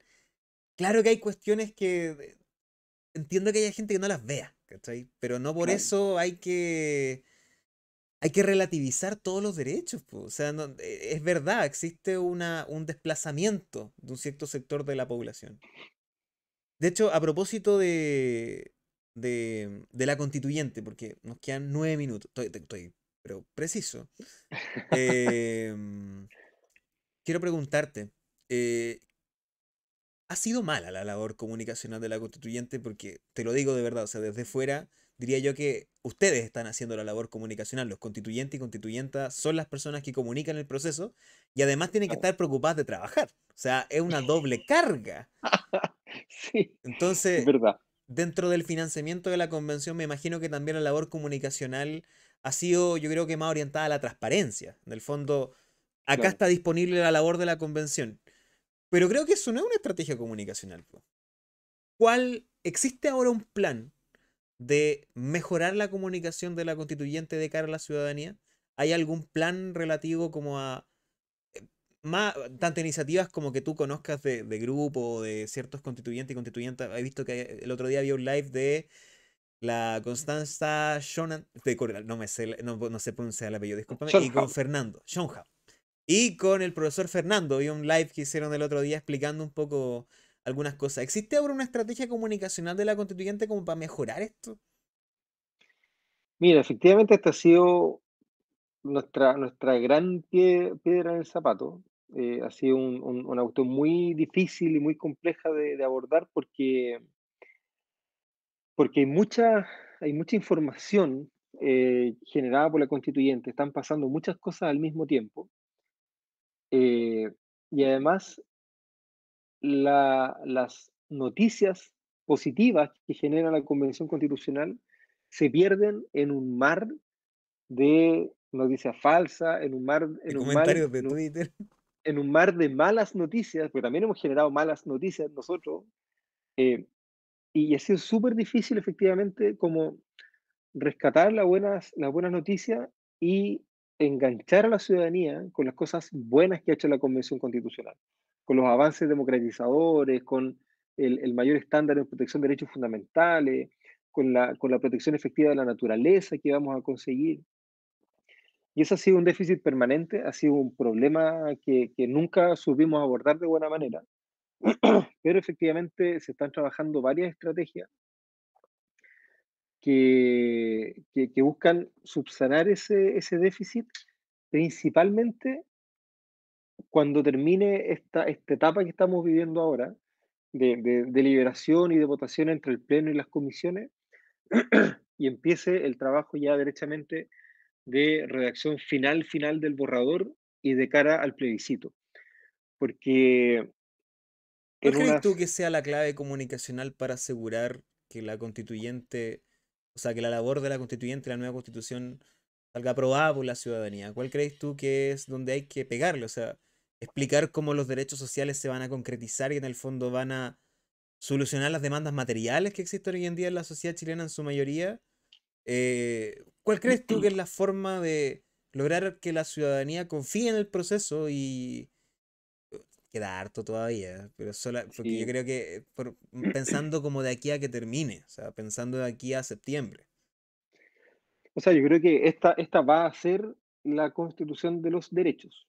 claro que hay cuestiones que... Entiendo que haya gente que no las vea, ¿cachai? Pero no por eso hay que... Hay que relativizar todos los derechos. O sea, eh, es verdad, existe una, un desplazamiento de un cierto sector de la población. De hecho, a propósito de, de, la constituyente, porque nos quedan nueve minutos. Estoy, pero preciso. Em, quiero preguntarte, eh, ¿ha sido mala la labor comunicacional de la constituyente? Porque te lo digo de verdad, o sea, desde fuera diría yo que ustedes están haciendo la labor comunicacional, los constituyentes y constituyentas son las personas que comunican el proceso y además tienen que estar preocupadas de trabajar. O sea, es una doble carga. Sí. Entonces, es verdad dentro del financiamiento de la convención, me imagino que también la labor comunicacional ha sido, yo creo que más orientada a la transparencia. En el fondo, acá está disponible la labor de la convención. Pero creo que eso no es una estrategia comunicacional. ¿Cuál existe ahora un plan de mejorar la comunicación de la constituyente de cara a la ciudadanía? ¿Hay algún plan relativo como a más, iniciativas como que tú conozcas de, grupo, de ciertos constituyentes y constituyentes. He visto que el otro día había un live de la Constanza Shonan, de no, sé, no, no sé pronunciar el apellido, discúlpame, y con Fernando, shonha Y con el profesor Fernando, Había un live que hicieron el otro día explicando un poco algunas cosas. ¿Existe ahora una estrategia comunicacional de la constituyente como para mejorar esto? Mira, efectivamente esta ha sido nuestra, nuestra gran piedra en el zapato. Eh, ha sido un, un, muy difícil y muy compleja de, abordar porque, porque hay, mucha, hay mucha información eh, generada por la constituyente, están pasando muchas cosas al mismo tiempo. Eh, y además, las noticias positivas que genera la Convención Constitucional se pierden en un mar de noticias falsas, en un mar... En de un de en un mar de malas noticias, porque también hemos generado malas noticias nosotros, eh, y ha sido súper difícil efectivamente como rescatar las buenas, las buenas noticias y enganchar a la ciudadanía con las cosas buenas que ha hecho la Convención Constitucional, con los avances democratizadores, con el, mayor estándar en protección de derechos fundamentales, con la, con la protección efectiva de la naturaleza que vamos a conseguir. Y eso ha sido un déficit permanente, ha sido un problema que, que nunca supimos abordar de buena manera. Pero efectivamente se están trabajando varias estrategias que, buscan subsanar ese, déficit, principalmente cuando termine esta, esta etapa que estamos viviendo ahora, de, de, y de votación entre el Pleno y las comisiones, y empiece el trabajo ya derechamente de redacción final, final del borrador y de cara al plebiscito. Porque... ¿Cuál crees tú que sea la clave comunicacional para asegurar que la constituyente, o sea, que la labor de la constituyente, la nueva constitución, salga aprobada por la ciudadanía? ¿Cuál crees tú que es donde hay que pegarle? O sea, explicar cómo los derechos sociales se van a concretizar y en el fondo van a solucionar las demandas materiales que existen hoy en día en la sociedad chilena en su mayoría eh, ¿Cuál crees tú que es la forma de lograr que la ciudadanía confíe en el proceso y eh, queda harto todavía, pero porque yo creo que eh, mm, pensando como de aquí a que termine, o sea, pensando de aquí a septiembre. O sea, yo creo que esta, esta va a ser la constitución de los derechos.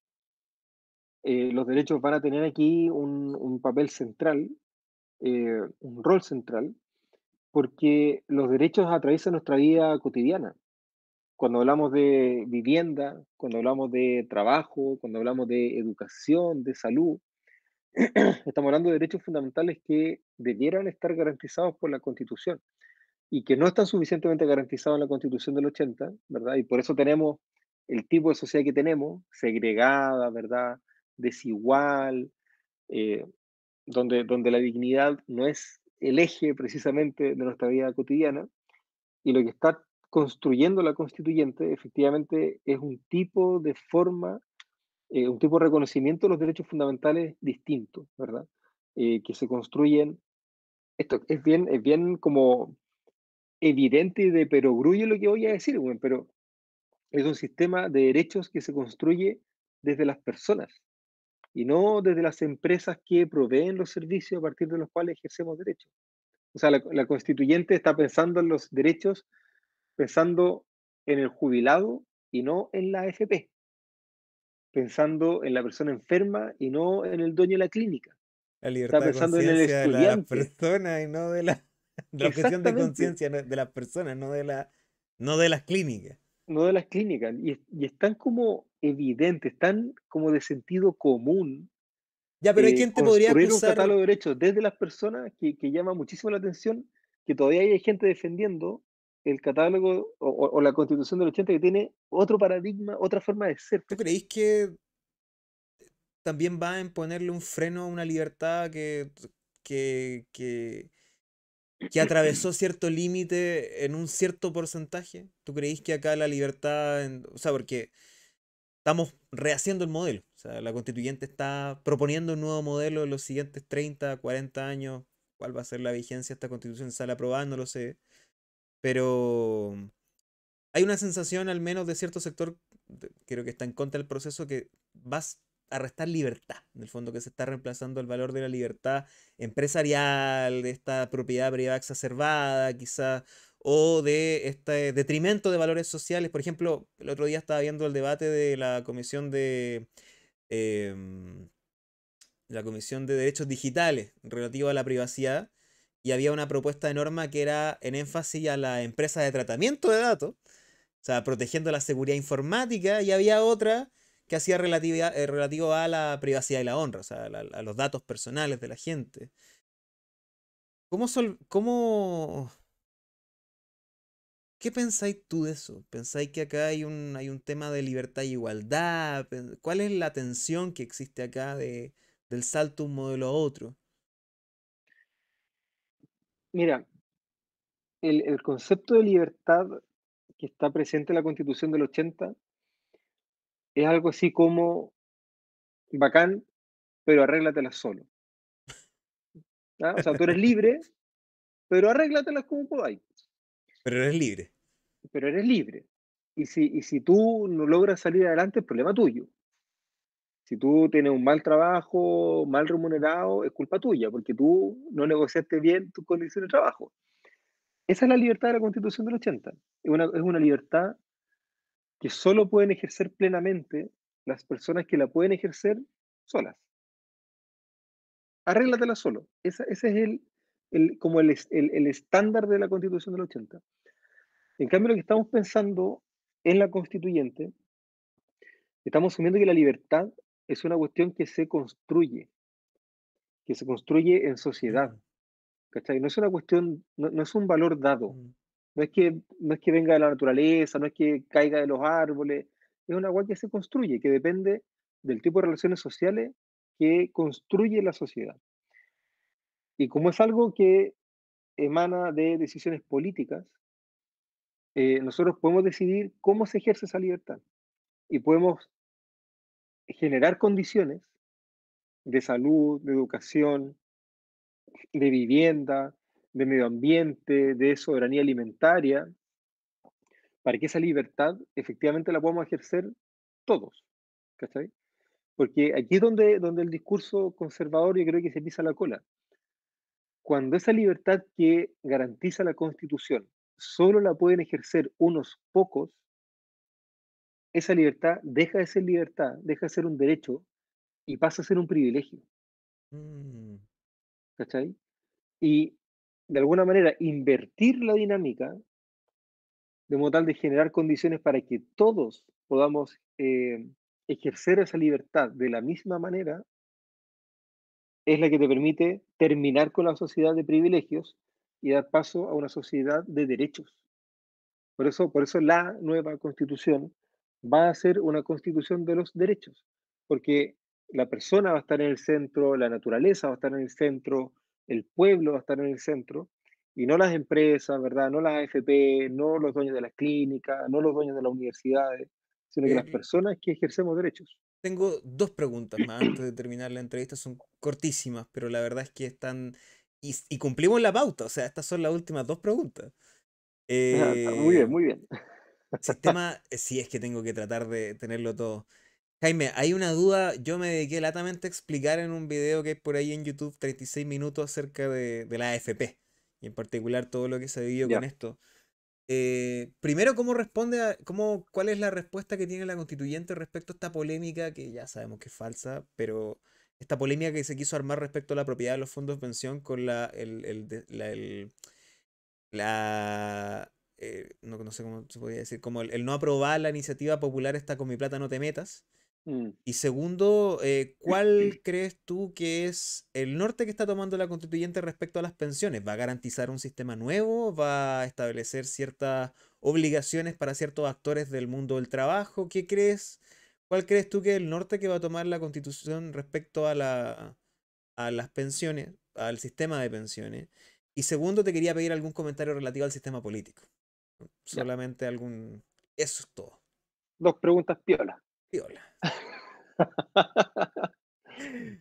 los derechos van a tener aquí un, papel central, un rol central, porque los derechos atraviesan nuestra vida cotidiana. Cuando hablamos de vivienda, cuando hablamos de trabajo, cuando hablamos de educación, de salud, estamos hablando de derechos fundamentales que debieran estar garantizados por la Constitución y que no están suficientemente garantizados en la Constitución del 80, ¿verdad? Y por eso tenemos el tipo de sociedad que tenemos, segregada, ¿verdad? Desigual, eh, donde, donde la dignidad no es el eje precisamente de nuestra vida cotidiana y lo que está construyendo la constituyente efectivamente es un tipo de forma, eh, un tipo de reconocimiento de los derechos fundamentales distintos, ¿verdad? Eh, que se construyen. Esto es bien, es bien como evidente y de perogrullo lo que voy a decir, pero es un sistema de derechos que se construye desde las personas, y no desde las empresas que proveen los servicios a partir de los cuales ejercemos derechos. O sea, la, constituyente está pensando en los derechos, pensando en el jubilado y no en la AFP, pensando en la persona enferma y no en el dueño de la clínica. La libertad está pensando de en el de las personas y no de la, la de conciencia de las personas, no de, la, no de las clínicas. No de las clínicas. Y, y están como evidentes, tan como de sentido común. Ya, pero hay eh, quien te podría acusar... un catálogo de derechos desde las personas que, llama muchísimo la atención que todavía hay gente defendiendo el catálogo o, la constitución del 80 que tiene otro paradigma, otra forma de ser. ¿Tú creéis que también va a ponerle un freno a una libertad que, que, que, atravesó cierto límite en un cierto porcentaje? ¿Tú creéis que acá la libertad, o sea, porque estamos rehaciendo el modelo. O sea, la constituyente está proponiendo un nuevo modelo en los siguientes 30, 40 años. ¿Cuál va a ser la vigencia esta constitución? ¿Sale aprobada? No lo sé. Pero mm, hay una sensación, al menos de cierto sector, creo que está en contra del proceso, que vas a restar libertad. En el fondo, que se está reemplazando el valor de la libertad empresarial, de esta propiedad privada exacerbada, quizá o de este detrimento de valores sociales. Por ejemplo, el otro día estaba viendo el debate de la Comisión de... Em, la Comisión de Derechos Digitales relativo a la privacidad y había una propuesta de norma que era en énfasis a la empresa de tratamiento de datos, o sea, protegiendo la seguridad informática y había otra que hacía eh, relativo a la privacidad y la honra, o sea, a los datos personales de la gente. ¿Cómo, cómo, ¿Qué pensáis tú de eso? ¿Pensáis que acá hay un, hay un tema de libertad y igualdad? ¿Cuál es la tensión que existe acá de, del salto de un modelo a otro? Mira, el, concepto de libertad que está presente en la Constitución del 80 es algo así como bacán, pero arréglatelas solo. O sea, tú eres libre, pero arréglatelas como podáis. Pero eres libre pero eres libre. Y si, y si tú no logras salir adelante, es problema tuyo. Si tú tienes un mal trabajo, mal remunerado, es culpa tuya, porque tú no negociaste bien tus condiciones de trabajo. Esa es la libertad de la Constitución del 80. Es una, es una libertad que solo pueden ejercer plenamente las personas que la pueden ejercer solas. Arréglatela solo. ese es el, el como el, el, el estándar de la Constitución del 80. En cambio, lo que estamos pensando en la constituyente, estamos asumiendo que la libertad es una cuestión que se construye, que se construye en sociedad. No es una cuestión, no, es un valor dado. Mm. No es, que, no es que venga de la naturaleza, no es que caiga de los árboles. Es una agua que se construye, que depende del tipo de relaciones sociales que construye la sociedad. Y como es algo que emana de decisiones políticas, eh, nosotros podemos decidir cómo se ejerce esa libertad y podemos generar condiciones de salud, de educación, de vivienda, de medio ambiente, de soberanía alimentaria, para que esa libertad efectivamente la podamos ejercer todos. ¿Cachai? Porque aquí es donde, donde el discurso conservador yo creo que se pisa la cola. Cuando esa libertad que garantiza la Constitución solo la pueden ejercer unos pocos, esa libertad deja de ser libertad, deja de ser un derecho y pasa a ser un privilegio. Mm. ¿Cachai? Y de alguna manera invertir la dinámica de modo tal de generar condiciones para que todos podamos eh, ejercer esa libertad de la misma manera es la que te permite terminar con la sociedad de privilegios y dar paso a una sociedad de derechos. Por eso, por eso la nueva constitución va a ser una constitución de los derechos, porque la persona va a estar en el centro, la naturaleza va a estar en el centro, el pueblo va a estar en el centro, y no las empresas, ¿verdad? No las AFP, no los dueños de las clínicas, no los dueños de las universidades, sino que eh, las eh personas que ejercemos derechos. Tengo dos preguntas más antes de terminar la entrevista, son cortísimas, pero la verdad es que están y, cumplimos la pauta. O sea, estas son las últimas dos preguntas. Ah, muy eh, bien, muy bien. Sistema, eh, sí es que tengo que tratar de tenerlo todo. Jaime, hay una duda, yo me dediqué latamente a explicar en un video que es por ahí en YouTube 36 minutos acerca de, la AFP y en particular todo lo que se ha dicho con esto. Eh, primero, ¿cómo responde cómo, ¿cuál es la respuesta que tiene la constituyente respecto a esta polémica que ya sabemos que es falsa, pero esta polémica que se quiso armar respecto a la propiedad de los fondos de pensión con la, el, la, eh, no, no, sé cómo se podría decir, como el, no aprobar la iniciativa popular esta con mi plata no te metas. Mm. Y segundo, eh, ¿cuál crees tú que es el norte que está tomando la constituyente respecto a las pensiones? ¿Va a garantizar un sistema nuevo? ¿Va a establecer ciertas obligaciones para ciertos actores del mundo del trabajo? ¿Qué crees ¿Cuál crees tú que es el norte que va a tomar la constitución respecto a, las pensiones, al sistema de pensiones? Y segundo, te quería pedir algún comentario relativo al sistema político. Solamente algún... Eso es todo. Dos preguntas piola. Piola.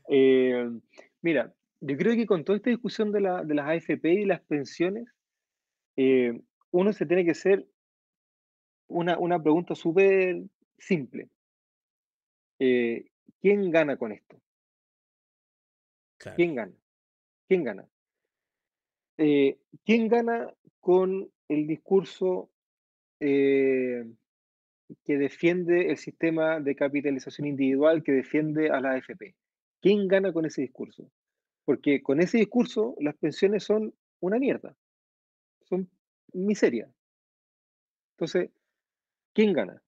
Eh, mira, yo creo que con toda esta discusión de, las AFP y las pensiones, eh, uno se tiene que hacer una, una pregunta súper simple. Eh, ¿quién gana con esto? ¿Quién gana? ¿Quién gana? Eh, ¿Quién gana con el discurso eh, que defiende el sistema de capitalización individual, que defiende a la AFP? ¿Quién gana con ese discurso? Porque con ese discurso las pensiones son una mierda, son miseria. Entonces, ¿quién gana?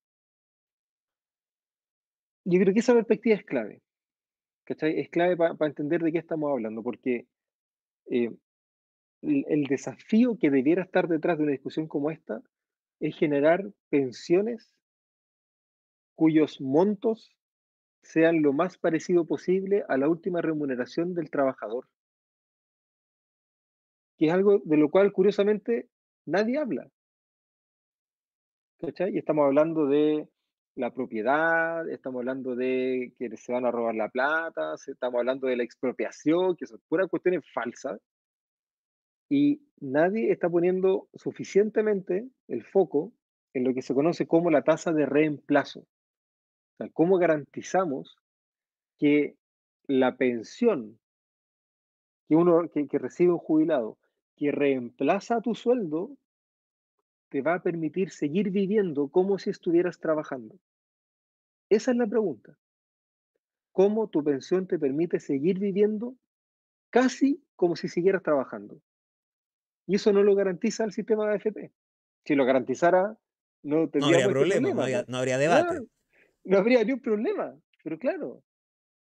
yo creo que esa perspectiva es clave. ¿cachai? Es clave para entender de qué estamos hablando, porque eh, el, desafío que debiera estar detrás de una discusión como esta es generar pensiones cuyos montos sean lo más parecido posible a la última remuneración del trabajador. Que es algo de lo cual, curiosamente, nadie habla. ¿Cachai? Y estamos hablando de la propiedad, estamos hablando de que se van a robar la plata, estamos hablando de la expropiación, que son puras cuestiones falsas. Y nadie está poniendo suficientemente el foco en lo que se conoce como la tasa de reemplazo. O sea, cómo garantizamos que la pensión que uno que, que recibe un jubilado, que reemplaza tu sueldo, te va a permitir seguir viviendo como si estuvieras trabajando? Esa es la pregunta. ¿Cómo tu pensión te permite seguir viviendo casi como si siguieras trabajando? Y eso no lo garantiza el sistema de AFP. Si lo garantizara, no tendría habría este problema, No, habría, debate. No, habría ni problema, pero claro.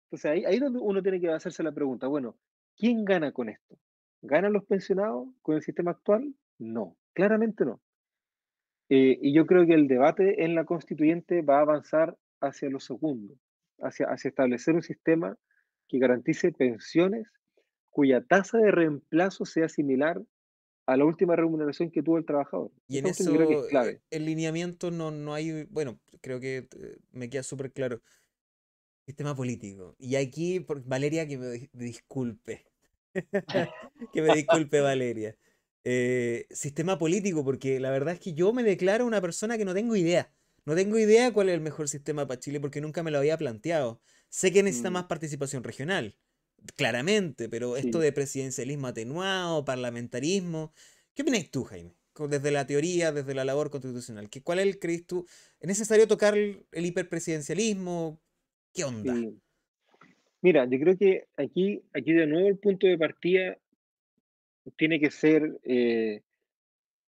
Entonces ahí, ahí es donde uno tiene que hacerse la pregunta, bueno, ¿quién gana con esto? ¿Ganan los pensionados con el sistema actual? No, claramente no. Eh, y yo creo que el debate en la constituyente va a avanzar hacia lo segundo, hacia, hacia establecer un sistema que garantice pensiones cuya tasa de reemplazo sea similar a la última remuneración que tuvo el trabajador. Y en eso, creo que es clave. Eh, el lineamiento no, no hay, bueno, creo que eh, me queda súper claro. Sistema político. Y aquí, Valeria, que me disculpe. que me disculpe, Valeria. Eh, sistema político, porque la verdad es que yo me declaro una persona que no tengo idea. No tengo idea cuál es el mejor sistema para Chile porque nunca me lo había planteado. Sé que necesita mm. más participación regional, claramente, pero esto de presidencialismo atenuado, parlamentarismo. ¿Qué opinas tú, Jaime? Desde la teoría, desde la labor constitucional, ¿qué, ¿cuál es el crees tú? ¿Es necesario tocar el, hiperpresidencialismo? ¿Qué onda? Mira, yo creo que aquí, aquí de nuevo el punto de partida tiene que ser eh,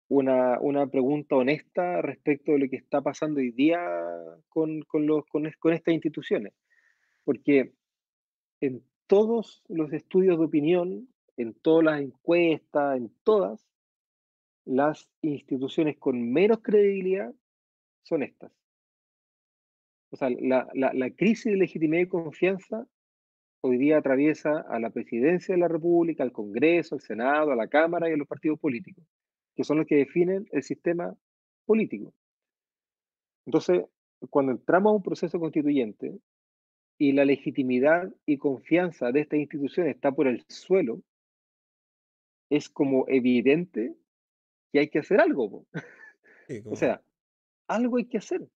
una, pregunta honesta respecto de lo que está pasando hoy día con, los, con, estas instituciones. Porque en todos los estudios de opinión, en todas las encuestas, en todas, las instituciones con menos credibilidad son estas. O sea, la crisis de legitimidad y confianza hoy día atraviesa a la presidencia de la República, al Congreso, al Senado, a la Cámara y a los partidos políticos, que son los que definen el sistema político. Entonces, cuando entramos a un proceso constituyente y la legitimidad y confianza de esta institución está por el suelo, es como evidente que hay que hacer algo. o sea, algo hay que hacer.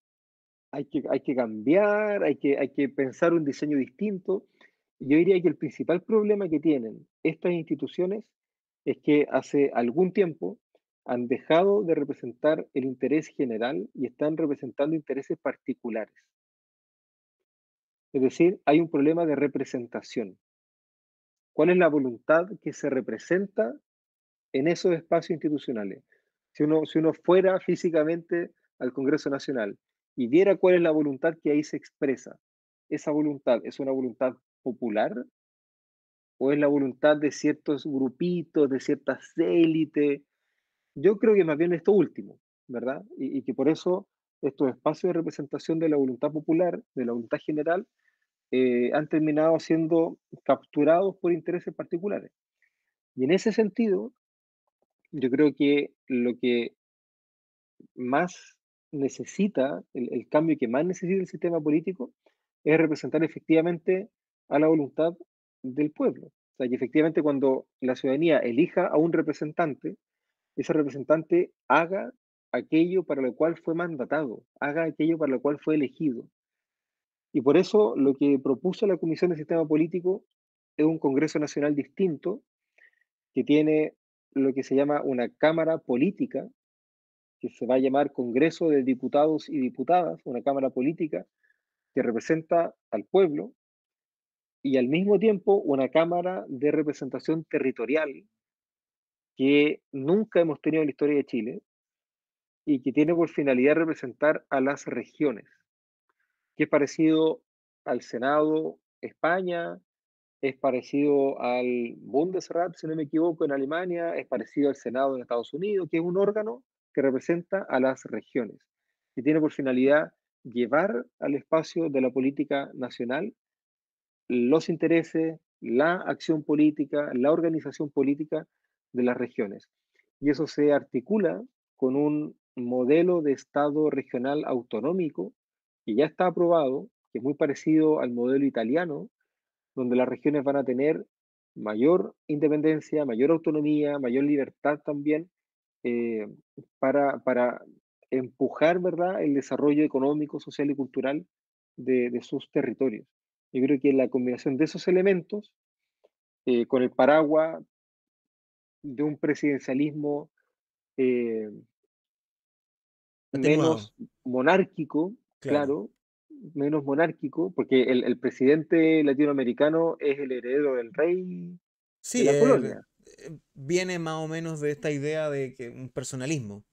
Hay que, hay que cambiar, hay que, hay que pensar un diseño distinto yo diría que el principal problema que tienen estas instituciones es que hace algún tiempo han dejado de representar el interés general y están representando intereses particulares. Es decir, hay un problema de representación. ¿Cuál es la voluntad que se representa en esos espacios institucionales? Si uno, fuera físicamente al Congreso Nacional y viera cuál es la voluntad que ahí se expresa, esa voluntad es una voluntad popular o es la voluntad de ciertos grupitos, de ciertas élites. Yo creo que más bien esto último, ¿verdad? Y, que por eso estos espacios de representación de la voluntad popular, de la voluntad general, eh, han terminado siendo capturados por intereses particulares. Y en ese sentido, yo creo que lo que más necesita, el, el cambio que más necesita el sistema político, es representar efectivamente a la voluntad del pueblo. O sea, que efectivamente cuando la ciudadanía elija a un representante, ese representante haga aquello para lo cual fue mandatado, haga aquello para lo cual fue elegido. Y por eso lo que propuso la Comisión de Sistema Político es un Congreso Nacional distinto, que tiene lo que se llama una Cámara Política, que se va a llamar Congreso de Diputados y Diputadas, una Cámara Política que representa al pueblo, y al mismo tiempo una Cámara de Representación Territorial que nunca hemos tenido en la historia de Chile y que tiene por finalidad representar a las regiones, que es parecido al Senado España, es parecido al Bundesrat, si no me equivoco, en Alemania, es parecido al Senado en Estados Unidos, que es un órgano que representa a las regiones, que tiene por finalidad llevar al espacio de la política nacional los intereses, la acción política, la organización política de las regiones. Y eso se articula con un modelo de Estado regional autonómico que ya está aprobado, que es muy parecido al modelo italiano, donde las regiones van a tener mayor independencia, mayor autonomía, mayor libertad también eh, para, empujar ¿verdad? el desarrollo económico, social y cultural de sus territorios. Yo creo que la combinación de esos elementos eh, con el paraguas de un presidencialismo eh, menos monárquico, claro. menos monárquico, porque el, presidente latinoamericano es el heredero del rey sí, de la eh, Viene más o menos de esta idea de que un personalismo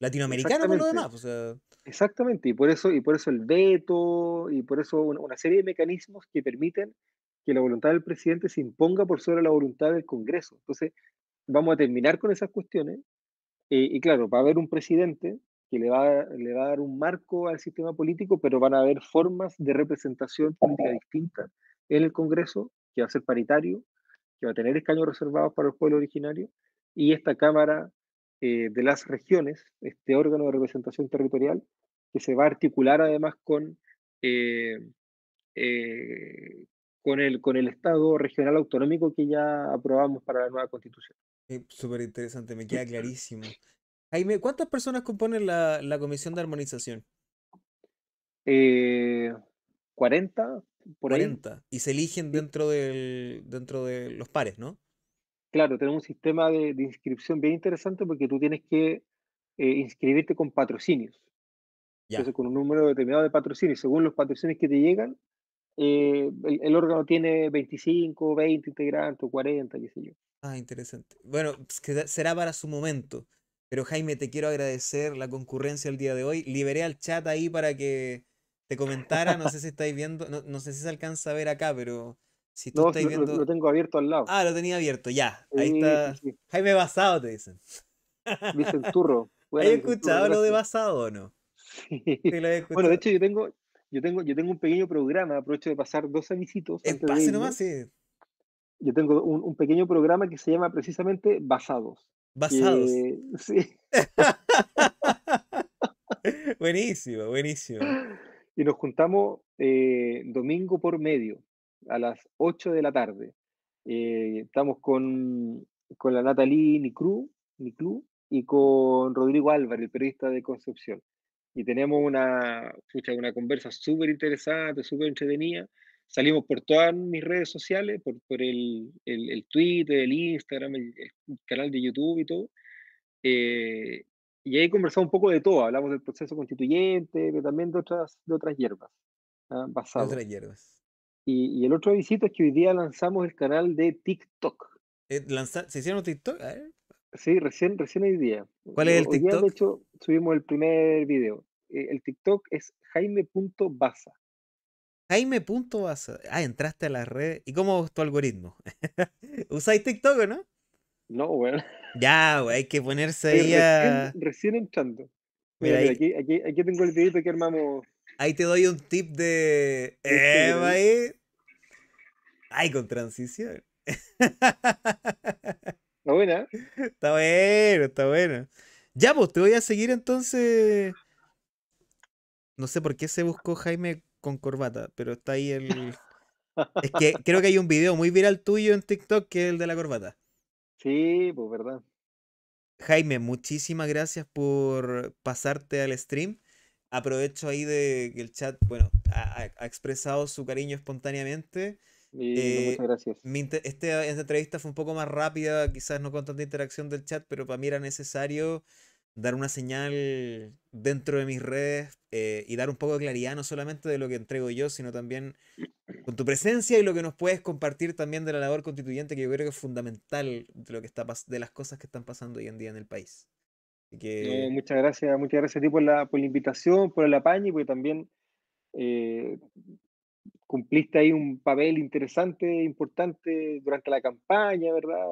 latinoamericano por Exactamente, y por eso, y por eso el veto, y por eso una, serie de mecanismos que permiten que la voluntad del presidente se imponga por sobre la voluntad del Congreso. Entonces, vamos a terminar con esas cuestiones. Eh, y claro, va a haber un presidente que le va, le va a dar un marco al sistema político, pero van a haber formas de representación política distintas en el Congreso, que va a ser paritario, que va a tener escaños reservados para el pueblo originario, y esta Cámara eh, de las regiones, este órgano de representación territorial, que se va a articular además con, eh, eh, con, el, con el Estado regional autonómico que ya aprobamos para la nueva constitución. Súper interesante, me queda clarísimo. Jaime, ¿cuántas personas componen la, Comisión de Armonización? 40, por 40. Y se eligen dentro, del, dentro de los pares, ¿no? claro, tenemos un sistema de, inscripción bien interesante porque tú tienes que eh, inscribirte con patrocinios. Entonces, con un número determinado de patrocinios, según los patrocinios que te llegan, eh, el, órgano tiene 25, 20 integrantes, 40, qué sé yo. Ah, interesante. Bueno, pues, será para su momento. Pero Jaime, te quiero agradecer la concurrencia el día de hoy. Liberé al chat ahí para que te comentara. No sé si estáis viendo, no, no sé si se alcanza a ver acá, pero si tú lo, tengo abierto al lado. Ah, lo tenía abierto, ya. Ahí está. Jaime Basado, te dicen. Dicen turro. ¿Has escuchado lo de Basado o no? bueno, de hecho, yo tengo, yo tengo, yo tengo un pequeño programa, aprovecho de pasar dos avisitos En pase nomás, sí. Yo tengo un, pequeño programa que se llama precisamente Basados. Basados. sí. buenísimo, buenísimo. Y nos juntamos eh, domingo por medio a las 8 de la tarde. Eh, estamos con, con la Natalie Nicru, y con Rodrigo Álvarez, el periodista de Concepción. Y tenemos una, escucha, una conversa súper interesante, súper entretenida. Salimos por todas mis redes sociales, por, por el, el, el, Twitter, el Instagram, el, canal de YouTube y todo. Eh, y ahí conversamos un poco de todo. Hablamos del proceso constituyente, pero también de otras, de otras hierbas. ¿ah? Otras hierbas. Y, el otro avisito es que hoy día lanzamos el canal de TikTok. Eh, ¿Se hicieron TikTok? Sí, recién, recién hoy día. ¿Cuál es el hoy Día, de hecho, subimos el primer video. Eh, el TikTok es jaime.baza. Jaime.baza. Ah, entraste a la red. ¿Y cómo es tu algoritmo? ¿Usáis TikTok o no? No, bueno. Ya, güey, hay que ponerse ahí, a... Recién, entrando. Mira, aquí, aquí, aquí, tengo el videito que armamos Ahí te doy un tip de. Eh, Ay, con transición. Está buena. ¿eh? Está bueno, está bueno. Ya, pues te voy a seguir entonces. No sé por qué se buscó Jaime con corbata, pero está ahí el. Es que creo que hay un video muy viral tuyo en TikTok que es el de la corbata. Sí, pues verdad. Jaime, muchísimas gracias por pasarte al stream aprovecho ahí de que el chat, bueno, ha, expresado su cariño espontáneamente. Eh, muchas gracias. este, esta entrevista fue un poco más rápida, quizás no con tanta interacción del chat, pero para mí era necesario dar una señal dentro de mis redes eh, y dar un poco de claridad, no solamente de lo que entrego yo, sino también con tu presencia y lo que nos puedes compartir también de la labor constituyente, que yo creo que es fundamental de, lo que está, de las cosas que están pasando hoy en día en el país muchas gracias, muchas gracias a ti por la, por la invitación, por el apaño, porque también eh, cumpliste ahí un papel interesante, importante durante la campaña, ¿verdad?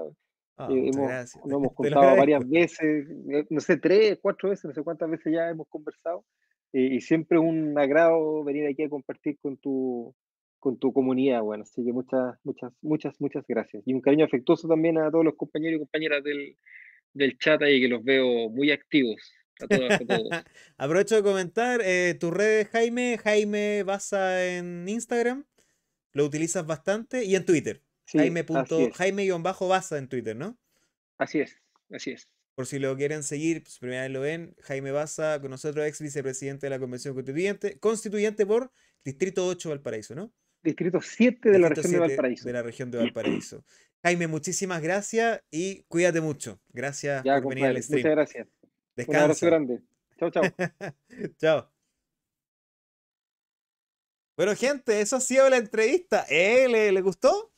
Ah, eh, hemos, Nos hemos contado varias veces, eh, no sé, tres, cuatro veces, no sé cuántas veces ya hemos conversado, y siempre es un agrado venir aquí a compartir con tu, con tu comunidad, bueno, así que muchas, muchas, muchas, muchas gracias. Y un cariño afectuoso también a todos los compañeros y compañeras del, del chat ahí que los veo muy activos. Aprovecho de comentar eh, tu red es Jaime. Jaime Baza en Instagram, lo utilizas bastante, y en Twitter. Jaime. Jaime-Baza en Twitter, ¿no? Así es, así es. Por si lo quieren seguir, pues primera lo ven, Jaime Baza, con nosotros, ex vicepresidente de la Convención Constituyente, constituyente por Distrito 8 Valparaíso, ¿no? Distrito 7 de la región de Valparaíso. De la región de Valparaíso. Jaime, muchísimas gracias y cuídate mucho. Gracias por venir al stream. Muchas gracias. Descansa. Un abrazo grande. Chao, chao. chao. Bueno, gente, eso ha sido la entrevista. ¿Eh? ¿Le, ¿Le gustó?